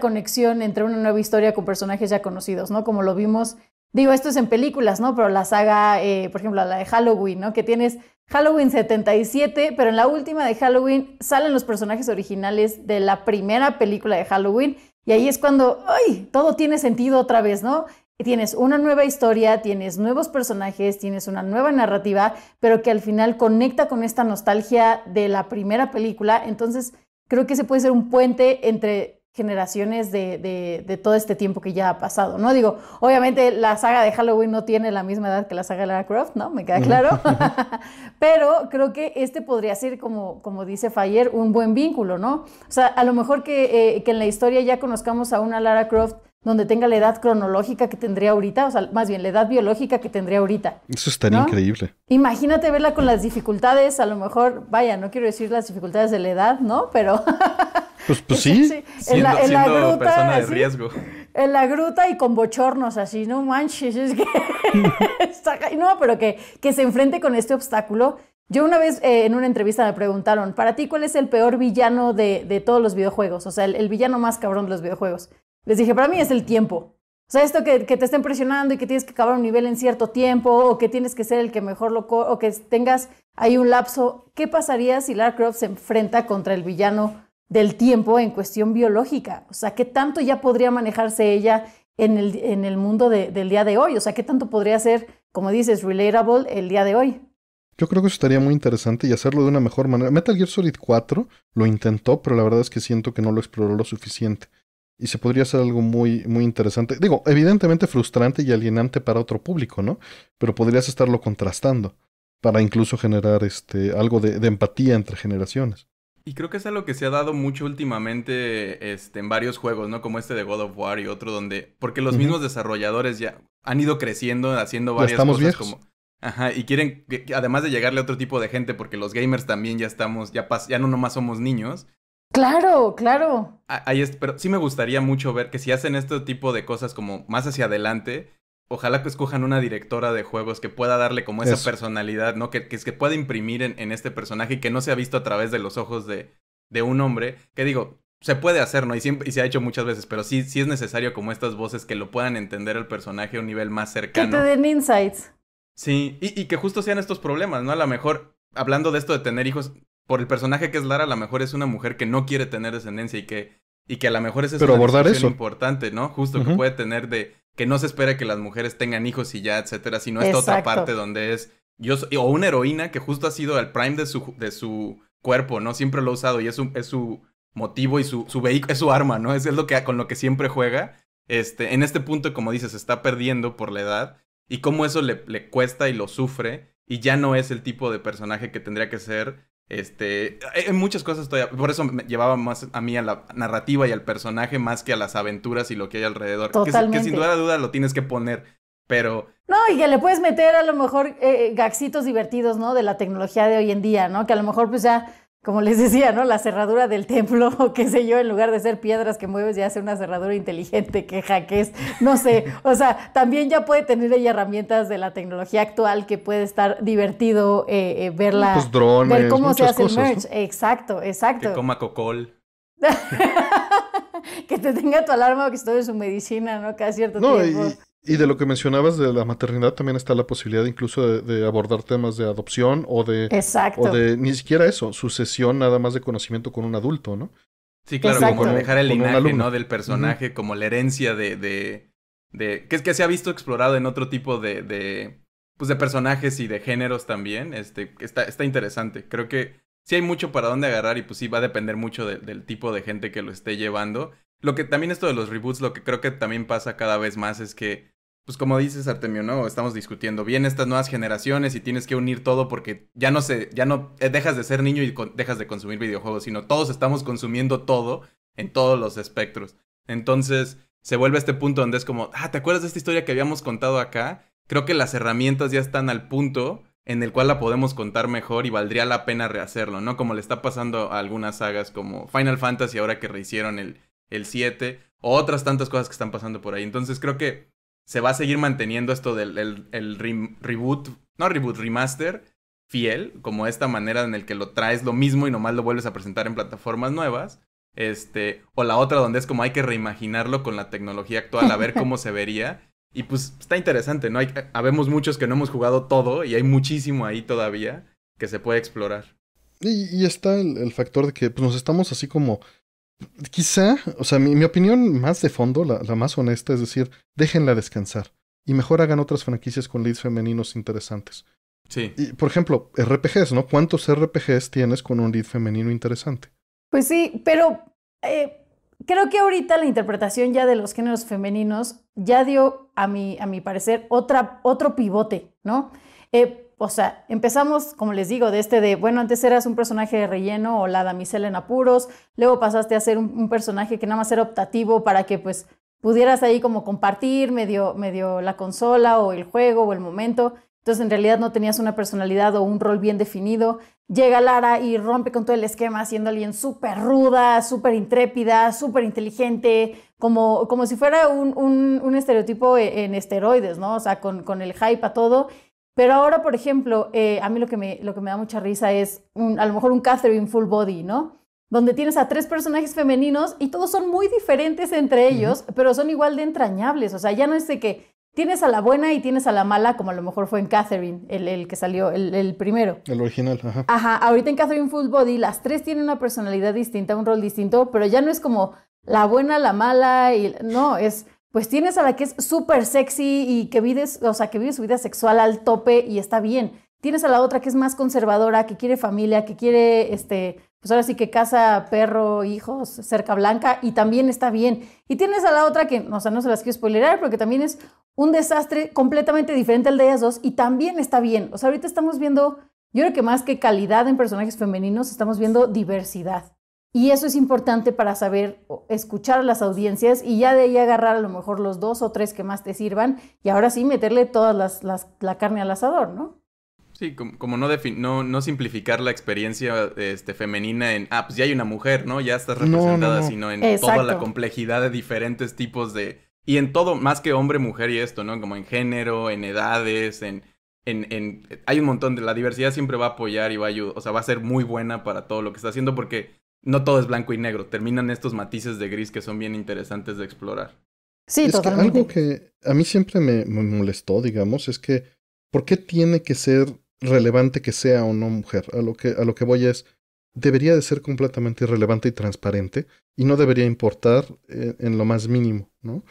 conexión entre una nueva historia con personajes ya conocidos, ¿no? Como lo vimos Digo, esto es en películas, ¿no? Pero la saga, eh, por ejemplo, la de Halloween, ¿no? Que tienes Halloween 77, pero en la última de Halloween salen los personajes originales de la primera película de Halloween. Y ahí es cuando, ¡ay! Todo tiene sentido otra vez, ¿no? tienes una nueva historia, tienes nuevos personajes, tienes una nueva narrativa, pero que al final conecta con esta nostalgia de la primera película. Entonces, creo que se puede ser un puente entre generaciones de, todo este tiempo que ya ha pasado, ¿no? Digo, obviamente la saga de Halloween no tiene la misma edad que la saga de Lara Croft, ¿no? Me queda claro. Pero creo que este podría ser, como, como dice Fayer, un buen vínculo, ¿no? O sea, a lo mejor que, eh, que en la historia ya conozcamos a una Lara Croft donde tenga la edad cronológica que tendría ahorita, o sea, más bien la edad biológica que tendría ahorita. Eso es tan increíble. Imagínate verla con las dificultades, a lo mejor, vaya, no quiero decir las dificultades de la edad, ¿no? Pero... pues, pues sí, Siendo, en la, en la gruta, persona de riesgo. En la gruta y con bochornos, así, no manches, es que... no, pero que, que se enfrente con este obstáculo. Yo una vez eh, en una entrevista me preguntaron, para ti, ¿cuál es el peor villano de, todos los videojuegos? O sea, el villano más cabrón de los videojuegos. Les dije, para mí es el tiempo. O sea, esto que, te estén presionando y que tienes que acabar un nivel en cierto tiempo o que tienes que ser el que mejor lo... o que tengas ahí un lapso. ¿Qué pasaría si Lara Croft se enfrenta contra el villano del tiempo en cuestión biológica? O sea, ¿qué tanto ya podría manejarse ella en el, en el mundo del día de hoy? O sea, ¿qué tanto podría ser, como dices, relatable el día de hoy? Yo creo que eso estaría muy interesante y hacerlo de una mejor manera. Metal Gear Solid 4 lo intentó, pero la verdad es que siento que no lo exploró lo suficiente y se podría hacer algo muy, muy interesante. Digo, evidentemente frustrante y alienante para otro público, ¿no? Pero podrías estarlo contrastando para incluso generar este, algo de, empatía entre generaciones. Y creo que es algo que se ha dado mucho últimamente este, en varios juegos, ¿no? Como este de God of War y otro donde... Porque los mismos desarrolladores ya han ido creciendo, haciendo varias estamos cosas como... Ajá, y quieren, además de llegarle a otro tipo de gente, porque los gamers también ya estamos, ya, pas ya no nomás somos niños, Claro, claro. Ahí pero sí me gustaría mucho ver que si hacen este tipo de cosas como más hacia adelante, ojalá que escojan una directora de juegos que pueda darle como esa personalidad, ¿no? Que, que pueda imprimir en, este personaje y que no se ha visto a través de los ojos de, de un hombre. Que digo, se puede hacer, ¿no? Y, siempre, y se ha hecho muchas veces, pero sí, sí es necesario como estas voces que lo puedan entender el personaje a un nivel más cercano. Que te den insights. Sí, y, y que justo sean estos problemas, ¿no? A lo mejor hablando de esto de tener hijos, por el personaje que es Lara, a lo mejor es una mujer que no quiere tener descendencia y que, y que a lo mejor es importante, ¿no? Justo que puede tener de que no se espera que las mujeres tengan hijos y ya, etcétera, sino esta otra parte donde es yo o una heroína que justo ha sido el prime de su, de su cuerpo, ¿no? Siempre lo ha usado y es su, es su motivo y su, su vehículo, es su arma, ¿no? Es, lo que con lo que siempre juega. Este, en este punto, como dices, se está perdiendo por la edad y cómo eso le, le cuesta y lo sufre y ya no es el tipo de personaje que tendría que ser este, eh, en muchas cosas todavía, por eso me llevaba más a mí a la narrativa y al personaje más que a las aventuras y lo que hay alrededor. Que, sin duda duda lo tienes que poner, pero... No, y que le puedes meter a lo mejor eh, eh, gaxitos divertidos, ¿no? De la tecnología de hoy en día, ¿no? Que a lo mejor pues ya como les decía, ¿no? La cerradura del templo, o qué sé yo, en lugar de ser piedras que mueves, ya hace una cerradura inteligente que es, no sé. O sea, también ya puede tener ahí herramientas de la tecnología actual que puede estar divertido eh, eh verla. Pues drones, ver cómo se hace el Exacto, exacto. Que coma cocol. que te tenga tu alarma o que estoy en su medicina, ¿no? Cada cierto tiempo. Y de lo que mencionabas de la maternidad también está la posibilidad incluso de, abordar temas de adopción o de... Exacto. O de ni siquiera eso, sucesión nada más de conocimiento con un adulto, ¿no? Sí, claro, como dejar el linaje, ¿no? Del personaje, como la herencia de, de, de... que es que se ha visto explorado en otro tipo de... pues de personajes y de géneros también. Este, está, está interesante. Creo que sí hay mucho para dónde agarrar y pues sí va a depender mucho del tipo de gente que lo esté llevando. Lo que también esto de los reboots, lo que creo que también pasa cada vez más es que pues como dices Artemio, ¿no? Estamos discutiendo bien estas nuevas generaciones y tienes que unir todo porque ya no se, ya no eh, dejas de ser niño y dejas de consumir videojuegos, sino todos estamos consumiendo todo en todos los espectros. Entonces se vuelve a este punto donde es como, ah, ¿te acuerdas de esta historia que habíamos contado acá? Creo que las herramientas ya están al punto en el cual la podemos contar mejor y valdría la pena rehacerlo, ¿no? Como le está pasando a algunas sagas como Final Fantasy ahora que rehicieron el, el 7 o otras tantas cosas que están pasando por ahí. Entonces creo que se va a seguir manteniendo esto del el, reboot, no reboot, remaster fiel, como esta manera en el que lo traes lo mismo y nomás lo vuelves a presentar en plataformas nuevas. Este, o la otra donde es como hay que reimaginarlo con la tecnología actual a ver cómo se vería. Y pues está interesante, ¿no? Hay, eh, habemos muchos que no hemos jugado todo y hay muchísimo ahí todavía que se puede explorar. Y, y está el, factor de que pues, nos estamos así como quizá, o sea, mi, opinión más de fondo, la, más honesta, es decir, déjenla descansar y mejor hagan otras franquicias con leads femeninos interesantes. Sí. Y, por ejemplo, RPGs, ¿no? ¿Cuántos RPGs tienes con un lead femenino interesante? Pues sí, pero eh, creo que ahorita la interpretación ya de los géneros femeninos ya dio, a mi, a mi parecer, otra, otro pivote, ¿no? Eh, o sea, empezamos, como les digo, de este de, bueno, antes eras un personaje de relleno o la damisela en apuros, luego pasaste a ser un, personaje que nada más era optativo para que pues pudieras ahí como compartir medio, medio la consola o el juego o el momento. Entonces en realidad no tenías una personalidad o un rol bien definido. Llega Lara y rompe con todo el esquema siendo alguien súper ruda, súper intrépida, súper inteligente, como, como si fuera un, un, estereotipo e, en, esteroides, ¿no? O sea, con, con el hype a todo. Pero ahora, por ejemplo, eh, a mí lo que, me, lo que me da mucha risa es un, a lo mejor un Catherine full body, ¿no? Donde tienes a tres personajes femeninos y todos son muy diferentes entre ellos, pero son igual de entrañables. O sea, ya no es de que tienes a la buena y tienes a la mala, como a lo mejor fue en Catherine, el, que salió, el, el, primero. El original, ajá. Ajá, ahorita en Catherine Full Body las tres tienen una personalidad distinta, un rol distinto, pero ya no es como la buena, la mala y... No, es pues tienes a la que es súper sexy y que vives, o sea, que vive su vida sexual al tope y está bien. Tienes a la otra que es más conservadora, que quiere familia, que quiere, este, pues ahora sí que casa, perro, hijos, cerca blanca y también está bien. Y tienes a la otra que, o sea, no se las quiero spoilerar, porque también es un desastre completamente diferente al de ellas dos y también está bien. O sea, ahorita estamos viendo, yo creo que más que calidad en personajes femeninos, estamos viendo diversidad. Y eso es importante para saber escuchar a las audiencias y ya de ahí agarrar a lo mejor los dos o tres que más te sirvan y ahora sí meterle toda las, la carne al asador, ¿no? Sí, como, no, no, no, simplificar la experiencia este, femenina en, ah, pues ya hay una mujer, ¿no? Ya estás representada, sino en toda la complejidad de diferentes tipos de... Y en todo, más que hombre, mujer y esto, ¿no? Como en género, en edades, en... En, en, hay un montón de la diversidad siempre va a apoyar y va a ayudar, o sea, va a ser muy buena para todo lo que está haciendo porque no todo es blanco y negro, terminan estos matices de gris que son bien interesantes de explorar. Sí, totalmente. algo que a mí siempre me, molestó, digamos, es que ¿por qué tiene que ser relevante que sea o no mujer? A lo que, a lo que voy es, debería de ser completamente irrelevante y transparente y no debería importar eh, en lo más mínimo, ¿no?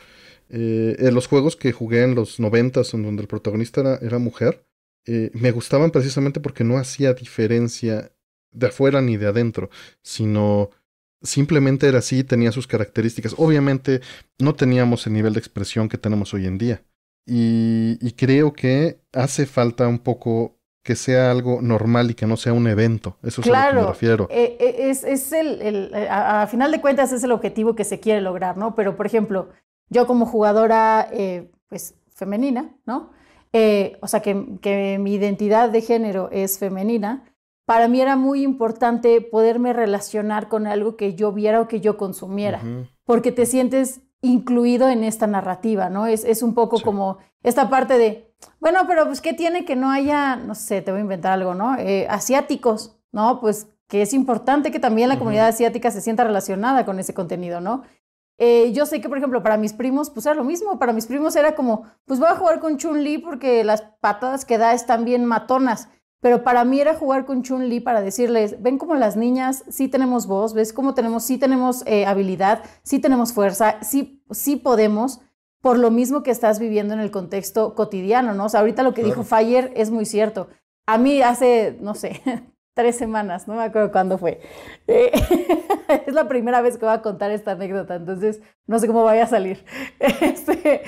Eh, los juegos que jugué en los noventas, en donde el protagonista era, mujer, eh, me gustaban precisamente porque no hacía diferencia de afuera ni de adentro, sino simplemente era así, tenía sus características. Obviamente no teníamos el nivel de expresión que tenemos hoy en día. Y, creo que hace falta un poco que sea algo normal y que no sea un evento. Eso es a lo que me refiero. Eh, eh, es, el, a, final de cuentas es el objetivo que se quiere lograr, ¿no? Pero, por ejemplo, yo como jugadora, eh, pues, femenina, ¿no? o sea, que, que mi identidad de género es femenina para mí era muy importante poderme relacionar con algo que yo viera o que yo consumiera, porque te sientes incluido en esta narrativa, ¿no? Es, un poco como esta parte de, bueno, pero pues ¿qué tiene que no haya, no sé, te voy a inventar algo, ¿no? Eh, asiáticos, ¿no? Pues que es importante que también la comunidad asiática se sienta relacionada con ese contenido, ¿no? Eh, yo sé que, por ejemplo, para mis primos, pues era lo mismo. Para mis primos era como, pues voy a jugar con Chun-Li porque las patadas que da están bien matonas pero para mí era jugar con Chun-Li para decirles, ven como las niñas sí tenemos voz, ves cómo tenemos, sí tenemos eh, habilidad, sí tenemos fuerza, sí, sí podemos, por lo mismo que estás viviendo en el contexto cotidiano, ¿no? O sea, ahorita lo que dijo Fire es muy cierto. A mí hace, no sé, tres semanas, no me acuerdo cuándo fue. Eh, es la primera vez que voy a contar esta anécdota, entonces no sé cómo vaya a salir. Este,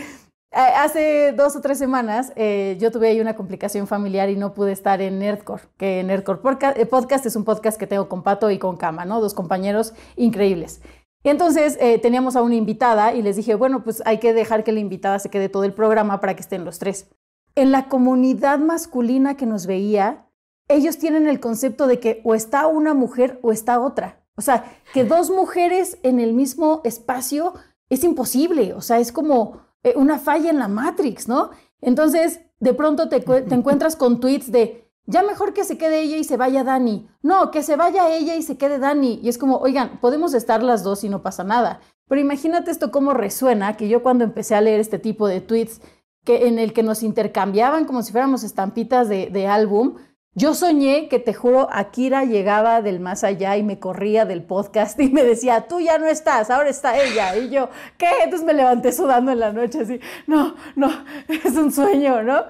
eh, hace dos o tres semanas eh, yo tuve ahí una complicación familiar y no pude estar en Nerdcore, que Nerdcore eh, Podcast es un podcast que tengo con Pato y con Cama, ¿no? Dos compañeros increíbles. Y entonces teníamos a una invitada y les dije, bueno, pues hay que dejar que la invitada se quede todo el programa para que estén los tres. En la comunidad masculina que nos veía, ellos tienen el concepto de que o está una mujer o está otra. O sea, que dos mujeres en el mismo espacio es imposible. O sea, es como eh, una falla en la Matrix, ¿no? Entonces, de pronto te, encuentras con tweets de, ya mejor que se quede ella y se vaya Dani. No, que se vaya ella y se quede Dani. Y es como, oigan, podemos estar las dos y no pasa nada. Pero imagínate esto cómo resuena, que yo cuando empecé a leer este tipo de tweets, que en el que nos intercambiaban como si fuéramos estampitas de, de álbum, yo soñé que, te juro, Akira llegaba del más allá y me corría del podcast y me decía, tú ya no estás, ahora está ella. Y yo, ¿qué? Entonces me levanté sudando en la noche así, no, no, es un sueño, ¿no?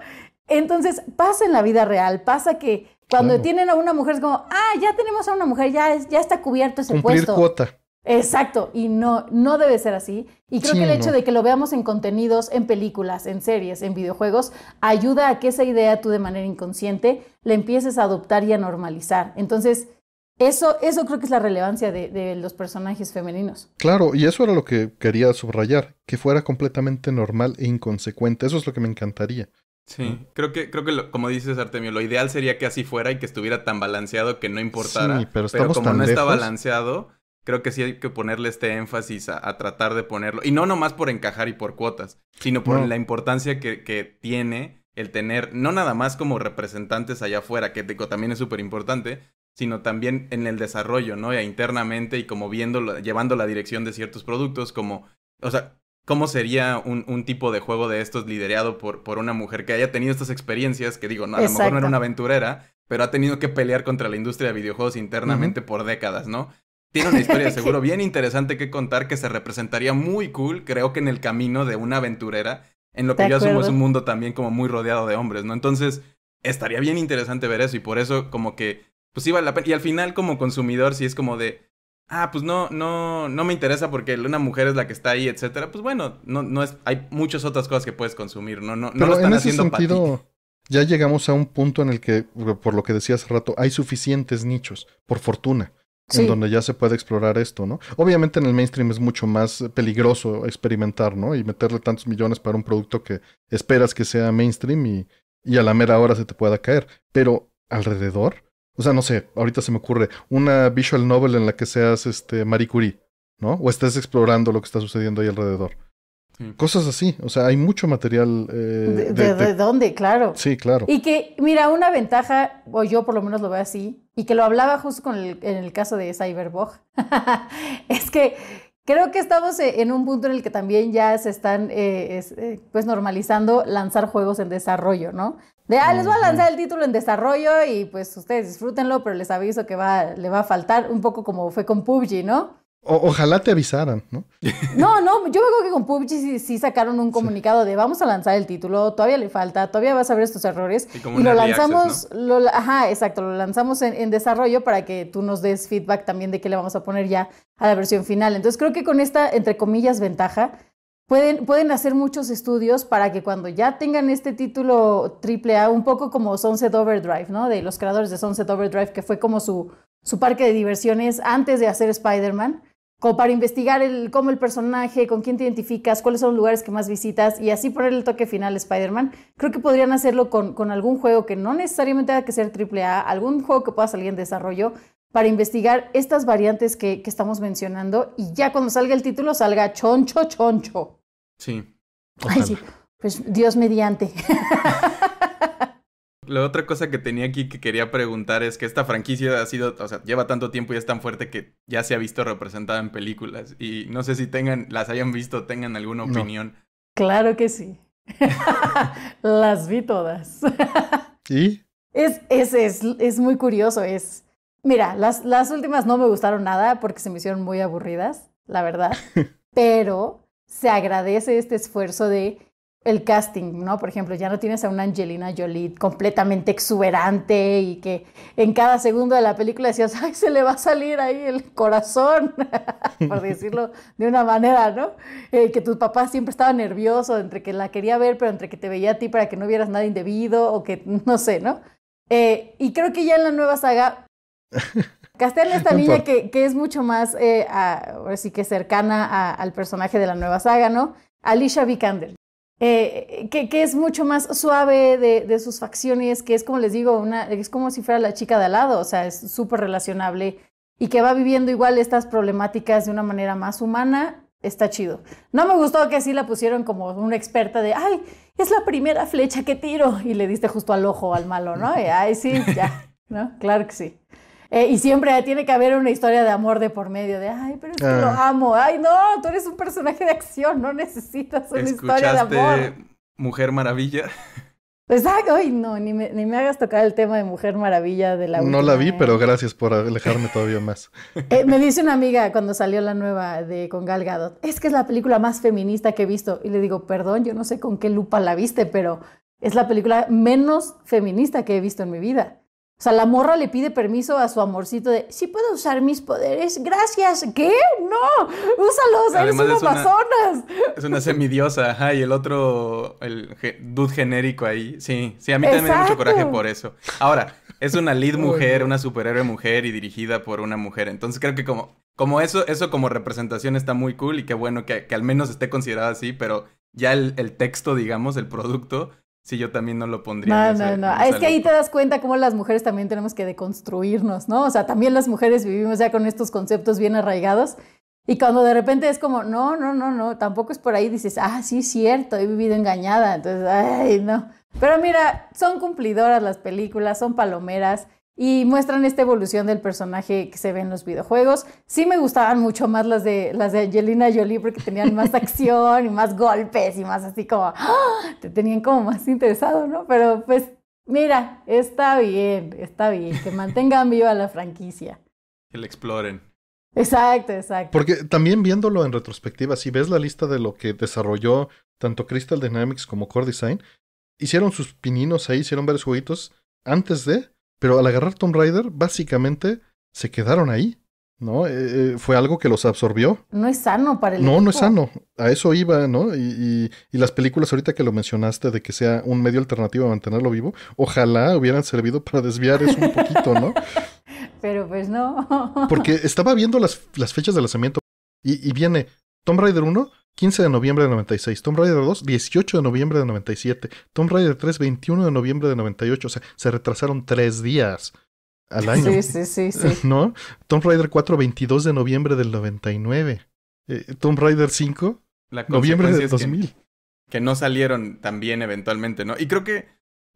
Entonces pasa en la vida real, pasa que cuando tienen a una mujer es como, ah, ya tenemos a una mujer, ya, ya está cubierto ese Cumplir Cuota. Exacto, y no, no debe ser así. Y creo que el hecho de que lo veamos en contenidos, en películas, en series, en videojuegos, ayuda a que esa idea tú de manera inconsciente la empieces a adoptar y a normalizar. Entonces, eso, eso creo que es la relevancia de, los personajes femeninos. Claro, y eso era lo que quería subrayar, que fuera completamente normal e inconsecuente. Eso es lo que me encantaría. Sí, creo que, creo que como dices Artemio, lo ideal sería que así fuera y que estuviera tan balanceado que no importara. pero, como no está balanceado, creo que sí hay que ponerle este énfasis a, tratar de ponerlo. Y no nomás por encajar y por cuotas, sino por la importancia que, que, tiene el tener, no nada más como representantes allá afuera, que digo, también es súper importante, sino también en el desarrollo, ¿no? E internamente y como viendo, llevando la dirección de ciertos productos, como, o sea, ¿cómo sería un, tipo de juego de estos liderado por, por una mujer que haya tenido estas experiencias, que digo, no, a lo mejor no era una aventurera, pero ha tenido que pelear contra la industria de videojuegos internamente por décadas, ¿no? Tiene una historia seguro bien interesante que contar que se representaría muy cool, creo que en el camino de una aventurera, en lo que yo asumo es un mundo también como muy rodeado de hombres, ¿no? Entonces, estaría bien interesante ver eso y por eso como que, pues iba la pena. Y al final como consumidor, si es como de, ah, pues no, no, no me interesa porque una mujer es la que está ahí, etcétera, pues bueno, no, no es, hay muchas otras cosas que puedes consumir, no, no, no Pero están en ese sentido... Ya llegamos a un punto en el que, por lo que decía hace rato, hay suficientes nichos, por fortuna en donde ya se puede explorar esto, ¿no? Obviamente en el mainstream es mucho más peligroso experimentar, ¿no? Y meterle tantos millones para un producto que esperas que sea mainstream y, a la mera hora se te pueda caer. Pero alrededor, o sea, no sé, ahorita se me ocurre una visual novel en la que seas este Marie Curie, ¿no? O estés explorando lo que está sucediendo ahí alrededor. Cosas así, o sea, hay mucho material. Eh, de, de, dónde? Claro. Sí, claro. Y que, mira, una ventaja, o yo por lo menos lo veo así, y que lo hablaba justo con el, en el caso de Cyberbog, es que creo que estamos e, en un punto en el que también ya se están eh, eh, pues normalizando lanzar juegos en desarrollo, ¿no? De, ah, les voy a lanzar el título en desarrollo y pues ustedes disfrútenlo, pero les aviso que va, le va a faltar, un poco como fue con PUBG, ¿no? ojalá te avisaran, ¿no? No, no, yo creo que con PUBG sí, sacaron un comunicado de vamos a lanzar el título, todavía le falta, todavía vas a ver estos errores. Y, lo lanzamos, ajá, exacto, lo lanzamos en, desarrollo para que tú nos des feedback también de qué le vamos a poner ya a la versión final. Entonces creo que con esta, entre comillas, ventaja, pueden, pueden hacer muchos estudios para que cuando ya tengan este título AAA, un poco como Sunset Overdrive, ¿no? De los creadores de Sunset Overdrive, que fue como su, su parque de diversiones antes de hacer Spider-Man como para investigar el, cómo el personaje, con quién te identificas, cuáles son los lugares que más visitas y así poner el toque final a Spider-Man. Creo que podrían hacerlo con, algún juego que no necesariamente tenga que ser AAA, algún juego que pueda salir en desarrollo para investigar estas variantes que, estamos mencionando y ya cuando salga el título salga choncho, choncho. Sí. sí. Pues Dios mediante. La otra cosa que tenía aquí que quería preguntar es que esta franquicia ha sido, o sea, lleva tanto tiempo y es tan fuerte que ya se ha visto representada en películas. Y no sé si tengan, las hayan visto, tengan alguna opinión. Claro que sí. las vi todas. ¿Sí? Es, es, es, es, muy curioso. Es, mira, las, las últimas no me gustaron nada porque se me hicieron muy aburridas, la verdad. Pero se agradece este esfuerzo de el casting, ¿no? Por ejemplo, ya no tienes a una Angelina Jolie completamente exuberante y que en cada segundo de la película decías, ay, se le va a salir ahí el corazón, por decirlo de una manera, ¿no? Eh, que tu papá siempre estaba nervioso entre que la quería ver, pero entre que te veía a ti para que no vieras nada indebido o que, no sé, ¿no? Eh, y creo que ya en la nueva saga... castean esta niña que, es mucho más, eh, sí que cercana al personaje de la nueva saga, ¿no? Alicia Vikander. Eh, que, es mucho más suave de, sus facciones, que es como les digo, una, es como si fuera la chica de al lado, o sea, es súper relacionable y que va viviendo igual estas problemáticas de una manera más humana, está chido. No me gustó que así la pusieron como una experta de, ay, es la primera flecha que tiro y le diste justo al ojo al malo, ¿no? Y, ay, sí, ya, ¿no? Claro que sí. Eh, y siempre tiene que haber una historia de amor de por medio, de, ay, pero es que lo ah. amo, ay, no, tú eres un personaje de acción, no necesitas una historia de amor. Mujer Maravilla. Pues, ay, no, ni me, ni me, hagas tocar el tema de Mujer Maravilla de la No la vi, pero gracias por alejarme todavía más. Eh, me dice una amiga cuando salió la nueva de con Gal es que es la película más feminista que he visto. Y le digo, perdón, yo no sé con qué lupa la viste, pero es la película menos feminista que he visto en mi vida. O sea, la morra le pide permiso a su amorcito de, ¿Sí puedo usar mis poderes, gracias. ¿Qué? No, úsalos, eres un Es una semidiosa, ajá, y el otro, el dude genérico ahí. Sí, sí, a mí también me da mucho coraje por eso. Ahora, es una lead mujer, una superhéroe mujer y dirigida por una mujer. Entonces creo que como, como eso, eso como representación está muy cool y qué bueno que, al menos esté considerada así, pero ya el texto, digamos, el producto, si yo también no lo pondría. No, no, no. Es que ahí te das cuenta cómo las mujeres también tenemos que deconstruirnos, ¿no? O sea, también las mujeres vivimos ya con estos conceptos bien arraigados. Y cuando de repente es como, no, no, no, no, tampoco es por ahí, dices, ah, sí, cierto, he vivido engañada, entonces, ay, no. Pero mira, son cumplidoras las películas, son palomeras, y muestran esta evolución del personaje que se ve en los videojuegos. Sí me gustaban mucho más las de, las de Angelina Jolie porque tenían más acción y más golpes y más así como, ¡ah! te tenían como más interesado, ¿no? Pero pues mira, está bien, está bien, que mantengan viva la franquicia. Que la exploren. Exacto, exacto. Porque también viéndolo en retrospectiva, si ves la lista de lo que desarrolló tanto Crystal Dynamics como Core Design, hicieron sus pininos ahí, hicieron varios jueguitos antes de pero al agarrar Tomb Raider, básicamente se quedaron ahí. ¿no? Eh, eh, fue algo que los absorbió. No es sano para el No, no es sano. A eso iba, ¿no? Y, las películas ahorita que lo mencionaste de que sea un medio alternativo a mantenerlo vivo, ojalá hubieran servido para desviar eso un poquito, ¿no? Pero pues no. Porque estaba viendo las, fechas de lanzamiento y, y viene Tomb Raider 1 15 de noviembre del 96, Tomb Raider 2, 18 de noviembre del 97, Tomb Raider 3, 21 de noviembre del 98, o sea, se retrasaron tres días al año. Sí, sí, sí, sí. ¿No? Tomb Raider 4, 22 de noviembre del 99. Eh, Tomb Raider 5, noviembre del 2000. Que, no salieron tan bien eventualmente, ¿no? Y creo que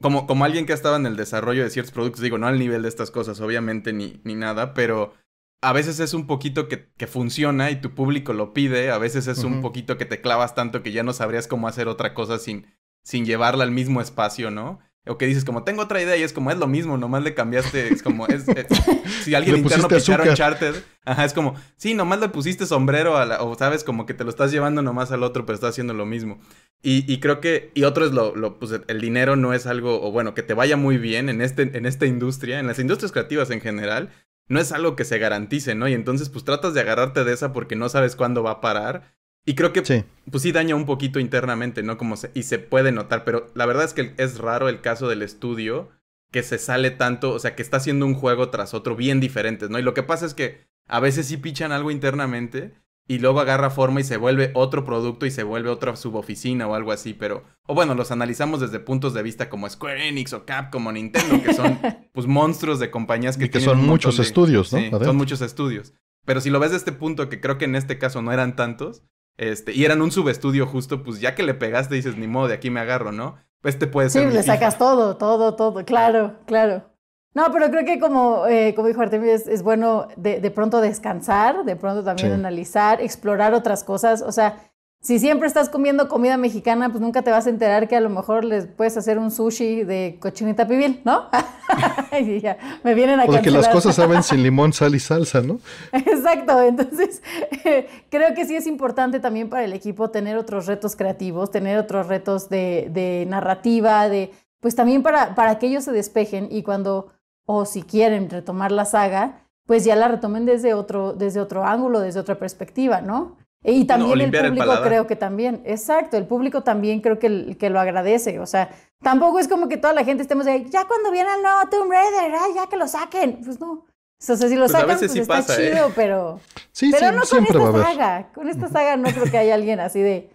como, alguien que estaba en el desarrollo de ciertos productos, digo, no al nivel de estas cosas, obviamente, ni nada, pero a veces es un poquito que, funciona y tu público lo pide, a veces es un poquito que te clavas tanto que ya no sabrías cómo hacer otra cosa sin, sin llevarla al mismo espacio, ¿no? O que dices, como tengo otra idea y es como es lo mismo, nomás le cambiaste, es como, es, si alguien interno picharon un ajá, es como, sí, nomás le pusiste sombrero a la, o sabes, como que te lo estás llevando nomás al otro, pero estás haciendo lo mismo. Y, creo que, y otro es lo, lo, pues el dinero no es algo, o bueno, que te vaya muy bien en, este, en esta industria, en las industrias creativas en general, no es algo que se garantice, ¿no? Y entonces pues tratas de agarrarte de esa porque no sabes cuándo va a parar. Y creo que pues sí daña un poquito internamente, ¿no? Como se, y se puede notar, pero la verdad es que es raro el caso del estudio que se sale tanto, o sea, que está haciendo un juego tras otro bien diferente, ¿no? Y lo que pasa es que a veces sí pichan algo internamente y luego agarra forma y se vuelve otro producto y se vuelve otra suboficina o algo así, pero... O bueno, los analizamos desde puntos de vista como Square Enix o Capcom o Nintendo, que son pues monstruos de compañías que... Y que son muchos estudios, ¿no? son muchos estudios. Pero si lo ves de este punto, que creo que en este caso no eran tantos, este, y eran un subestudio justo, pues ya que le pegaste dices, ni modo, de aquí me agarro, ¿no? Pues te este puedes... Sí, le sacas todo, todo, todo, claro, claro. No, pero creo que como, eh, como dijo Artemio, es, bueno de, pronto descansar, de pronto también analizar, explorar otras cosas. O sea, si siempre estás comiendo comida mexicana, pues nunca te vas a enterar que a lo mejor les puedes hacer un sushi de cochinita pibil, ¿no? y ya, me vienen a Porque las cosas saben sin limón, sal y salsa, ¿no? Exacto, entonces eh, creo que sí es importante también para el equipo tener otros retos creativos, tener otros retos de, de narrativa, de pues también para, para que ellos se despejen y cuando o si quieren retomar la saga, pues ya la retomen desde otro, desde otro ángulo, desde otra perspectiva, ¿no? E, y también el público creo que también, exacto, el público también creo que, que lo agradece, o sea, tampoco es como que toda la gente estemos de, ya cuando viene el nuevo Tomb Raider, ay, ya que lo saquen, pues no. O si lo pues sacan, pues está ¿eh? chido, pero, sí, pero sí, no con esta saga, con esta saga no creo que haya alguien así de,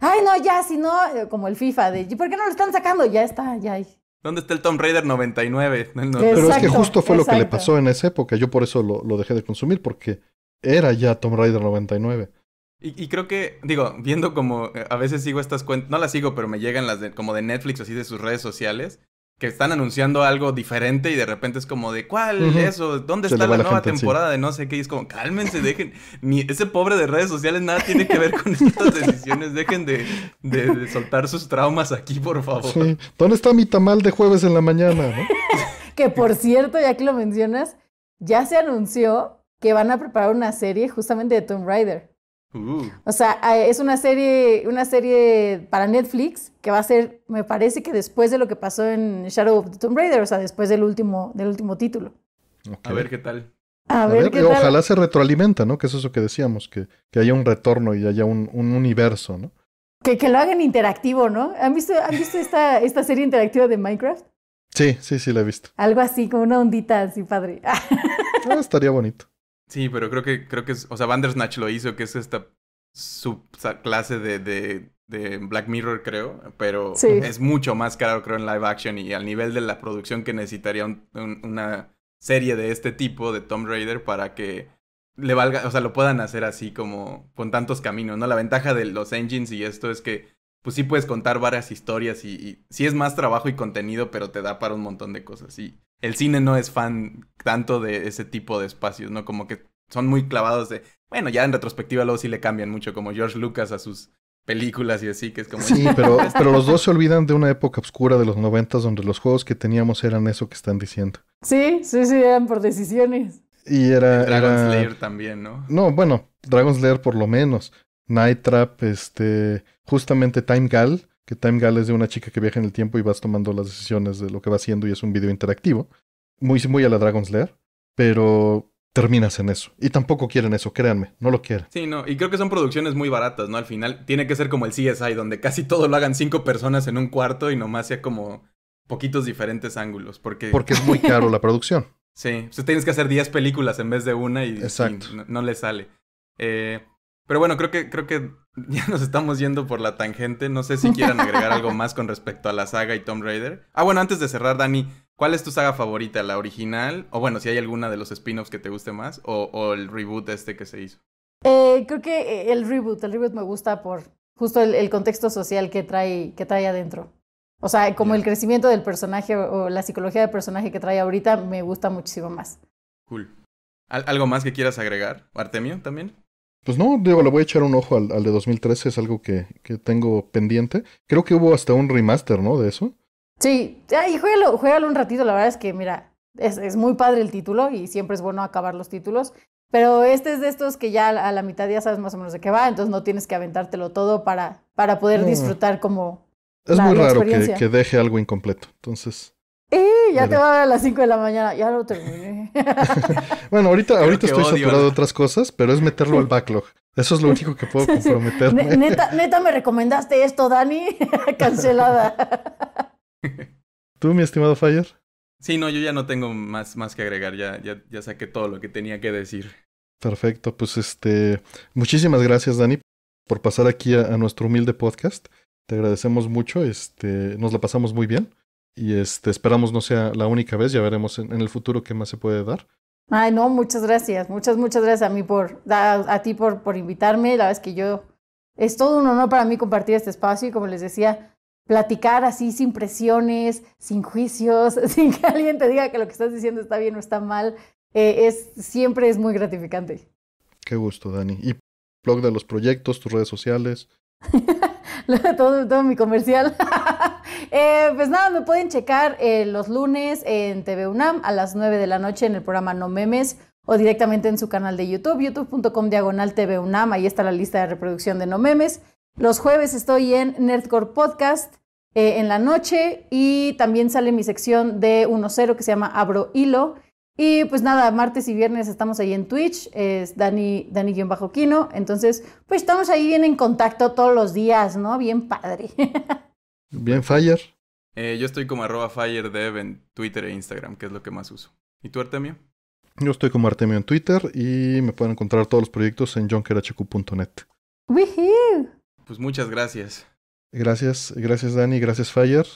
ay, no, ya, si no, como el FIFA, de, ¿por qué no lo están sacando? Ya está, ya, ¿Dónde está el Tomb Raider 99? Pero es que justo fue lo que le pasó en esa época. Yo por eso lo, lo dejé de consumir, porque era ya Tomb Raider 99. Y, y, creo que, digo, viendo como eh, a veces sigo estas cuentas, no las sigo, pero me llegan las de, como de Netflix, así de sus redes sociales, que están anunciando algo diferente y de repente es como de cuál es? eso, ¿dónde está la, nueva temporada de no sé qué? Y es como, cálmense, dejen, ni ese pobre de redes sociales nada tiene que ver con estas decisiones, dejen de, de, soltar sus traumas aquí, por favor. ¿Dónde está mi tamal de jueves en la mañana? que por cierto, ya que lo mencionas, ya se anunció que van a preparar una serie justamente de Tomb Raider. Uh. O sea, eh, es una serie, una serie para Netflix que va a ser, me parece que después de lo que pasó en Shadow of the Tomb Raider, o sea, después del último, del último título. A ver qué tal. A, ver, qué tal. Ojalá se retroalimenta, ¿no? Que es eso que decíamos, que, haya un retorno y haya un, universo, ¿no? Que, que, lo hagan interactivo, ¿no? ¿Han visto, esta, esta serie interactiva de Minecraft? Sí, sí, sí, la he visto. Algo así, como una ondita así, padre. Ah, estaría bonito. Sí, pero creo que, creo que es, o sea, Bandersnatch lo hizo, que es esta subclase de, de, de Black Mirror, creo, pero es mucho más caro, creo, en live action y al nivel de la producción que necesitaría una serie de este tipo de Tomb Raider para que le valga, o sea, lo puedan hacer así como con tantos caminos, ¿no? La ventaja de los engines y esto es que pues sí puedes contar varias historias y, sí es más trabajo y contenido, pero te da para un montón de cosas. sí el cine no es fan tanto de ese tipo de espacios, ¿no? Como que son muy clavados de, bueno, ya en retrospectiva luego sí le cambian mucho, como George Lucas a sus películas y así, que es como... Sí, pero, pero los dos se olvidan de una época oscura de los noventas donde los juegos que teníamos eran eso que están diciendo. Sí, sí, sí, eran por decisiones. Y era... Dragon también, ¿no? No, bueno, Dragon Slayer por lo menos. Night Trap, este... Justamente Time Gal que Time Gal es de una chica que viaja en el tiempo y vas tomando las decisiones de lo que va haciendo y es un video interactivo. Muy, muy a la Dragon's Lair, pero terminas en eso. Y tampoco quieren eso, créanme, no lo quieren. Sí, no, y creo que son producciones muy baratas, ¿no? Al final tiene que ser como el CSI, donde casi todo lo hagan cinco personas en un cuarto y nomás sea como poquitos diferentes ángulos, porque... Porque es muy caro la producción. Sí, sea, tienes que hacer diez películas en vez de una y, no, le sale. Eh, pero bueno, creo que, creo que ya nos estamos yendo por la tangente. No sé si quieran agregar algo más con respecto a la saga y Tom Raider. Ah, bueno, antes de cerrar, Dani, ¿cuál es tu saga favorita? ¿La original? O bueno, si hay alguna de los spin-offs que te guste más, o, el reboot este que se hizo. Eh, creo que eh, el reboot, el reboot me gusta por justo el, contexto social que trae, que trae adentro. O sea, como el crecimiento del personaje o la psicología del personaje que trae ahorita me gusta muchísimo más. Cool. ¿Algo más que quieras agregar, Artemio, también? Pues no, digo, le voy a echar un ojo al, al de 2013, es algo que, tengo pendiente. Creo que hubo hasta un remaster, ¿no? De eso. Sí, y juégalo, un ratito, la verdad es que, mira, es, muy padre el título y siempre es bueno acabar los títulos. Pero este es de estos que ya a la mitad ya sabes más o menos de qué va, entonces no tienes que aventártelo todo para, para poder disfrutar como. Es muy raro que deje algo incompleto, entonces. ¡Eh! Ya te va a ver a las 5 de la mañana. Ya lo terminé. bueno, ahorita, ahorita estoy saturado de otras cosas, pero es meterlo al backlog. Eso es lo único que puedo comprometer. Neta, me recomendaste esto, Dani. Cancelada. ¿Tú, mi estimado Fire? Sí, no, yo ya no tengo más, más que agregar. Ya, ya, saqué todo lo que tenía que decir. Perfecto, pues este. Muchísimas gracias, Dani, por pasar aquí a, a nuestro humilde podcast. Te agradecemos mucho. Este, nos la pasamos muy bien. Y este, esperamos no sea la única vez, ya veremos en, el futuro qué más se puede dar. Ay, no, muchas gracias, muchas, muchas gracias a mí por, a, a ti por, por invitarme. La verdad es que yo, es todo un honor para mí compartir este espacio y como les decía, platicar así sin presiones, sin juicios, sin que alguien te diga que lo que estás diciendo está bien o está mal, eh, es, siempre es muy gratificante. Qué gusto, Dani. Y blog de los proyectos, tus redes sociales. todo, todo mi comercial. Eh, pues nada, me pueden checar eh, los lunes en TV UNAM a las 9 de la noche en el programa No Memes o directamente en su canal de YouTube, youtube.com diagonal TV Ahí está la lista de reproducción de No Memes. Los jueves estoy en Nerdcore Podcast eh, en la noche y también sale mi sección de 1.0 que se llama Abro Hilo. Y pues nada, martes y viernes estamos ahí en Twitch, es Dani, Dani-Quino. Entonces, pues estamos ahí bien en contacto todos los días, ¿no? Bien padre. Bien, Fire. Eh, yo estoy como arroba FireDev en Twitter e Instagram, que es lo que más uso. ¿Y tú, Artemio? Yo estoy como Artemio en Twitter y me pueden encontrar todos los proyectos en jonkerhq.net. Pues muchas gracias. Gracias, gracias Dani, gracias Fire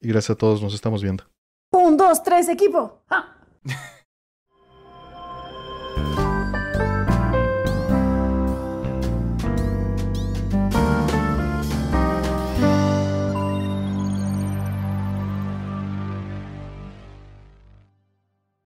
y gracias a todos, nos estamos viendo. Un, dos, tres, equipo.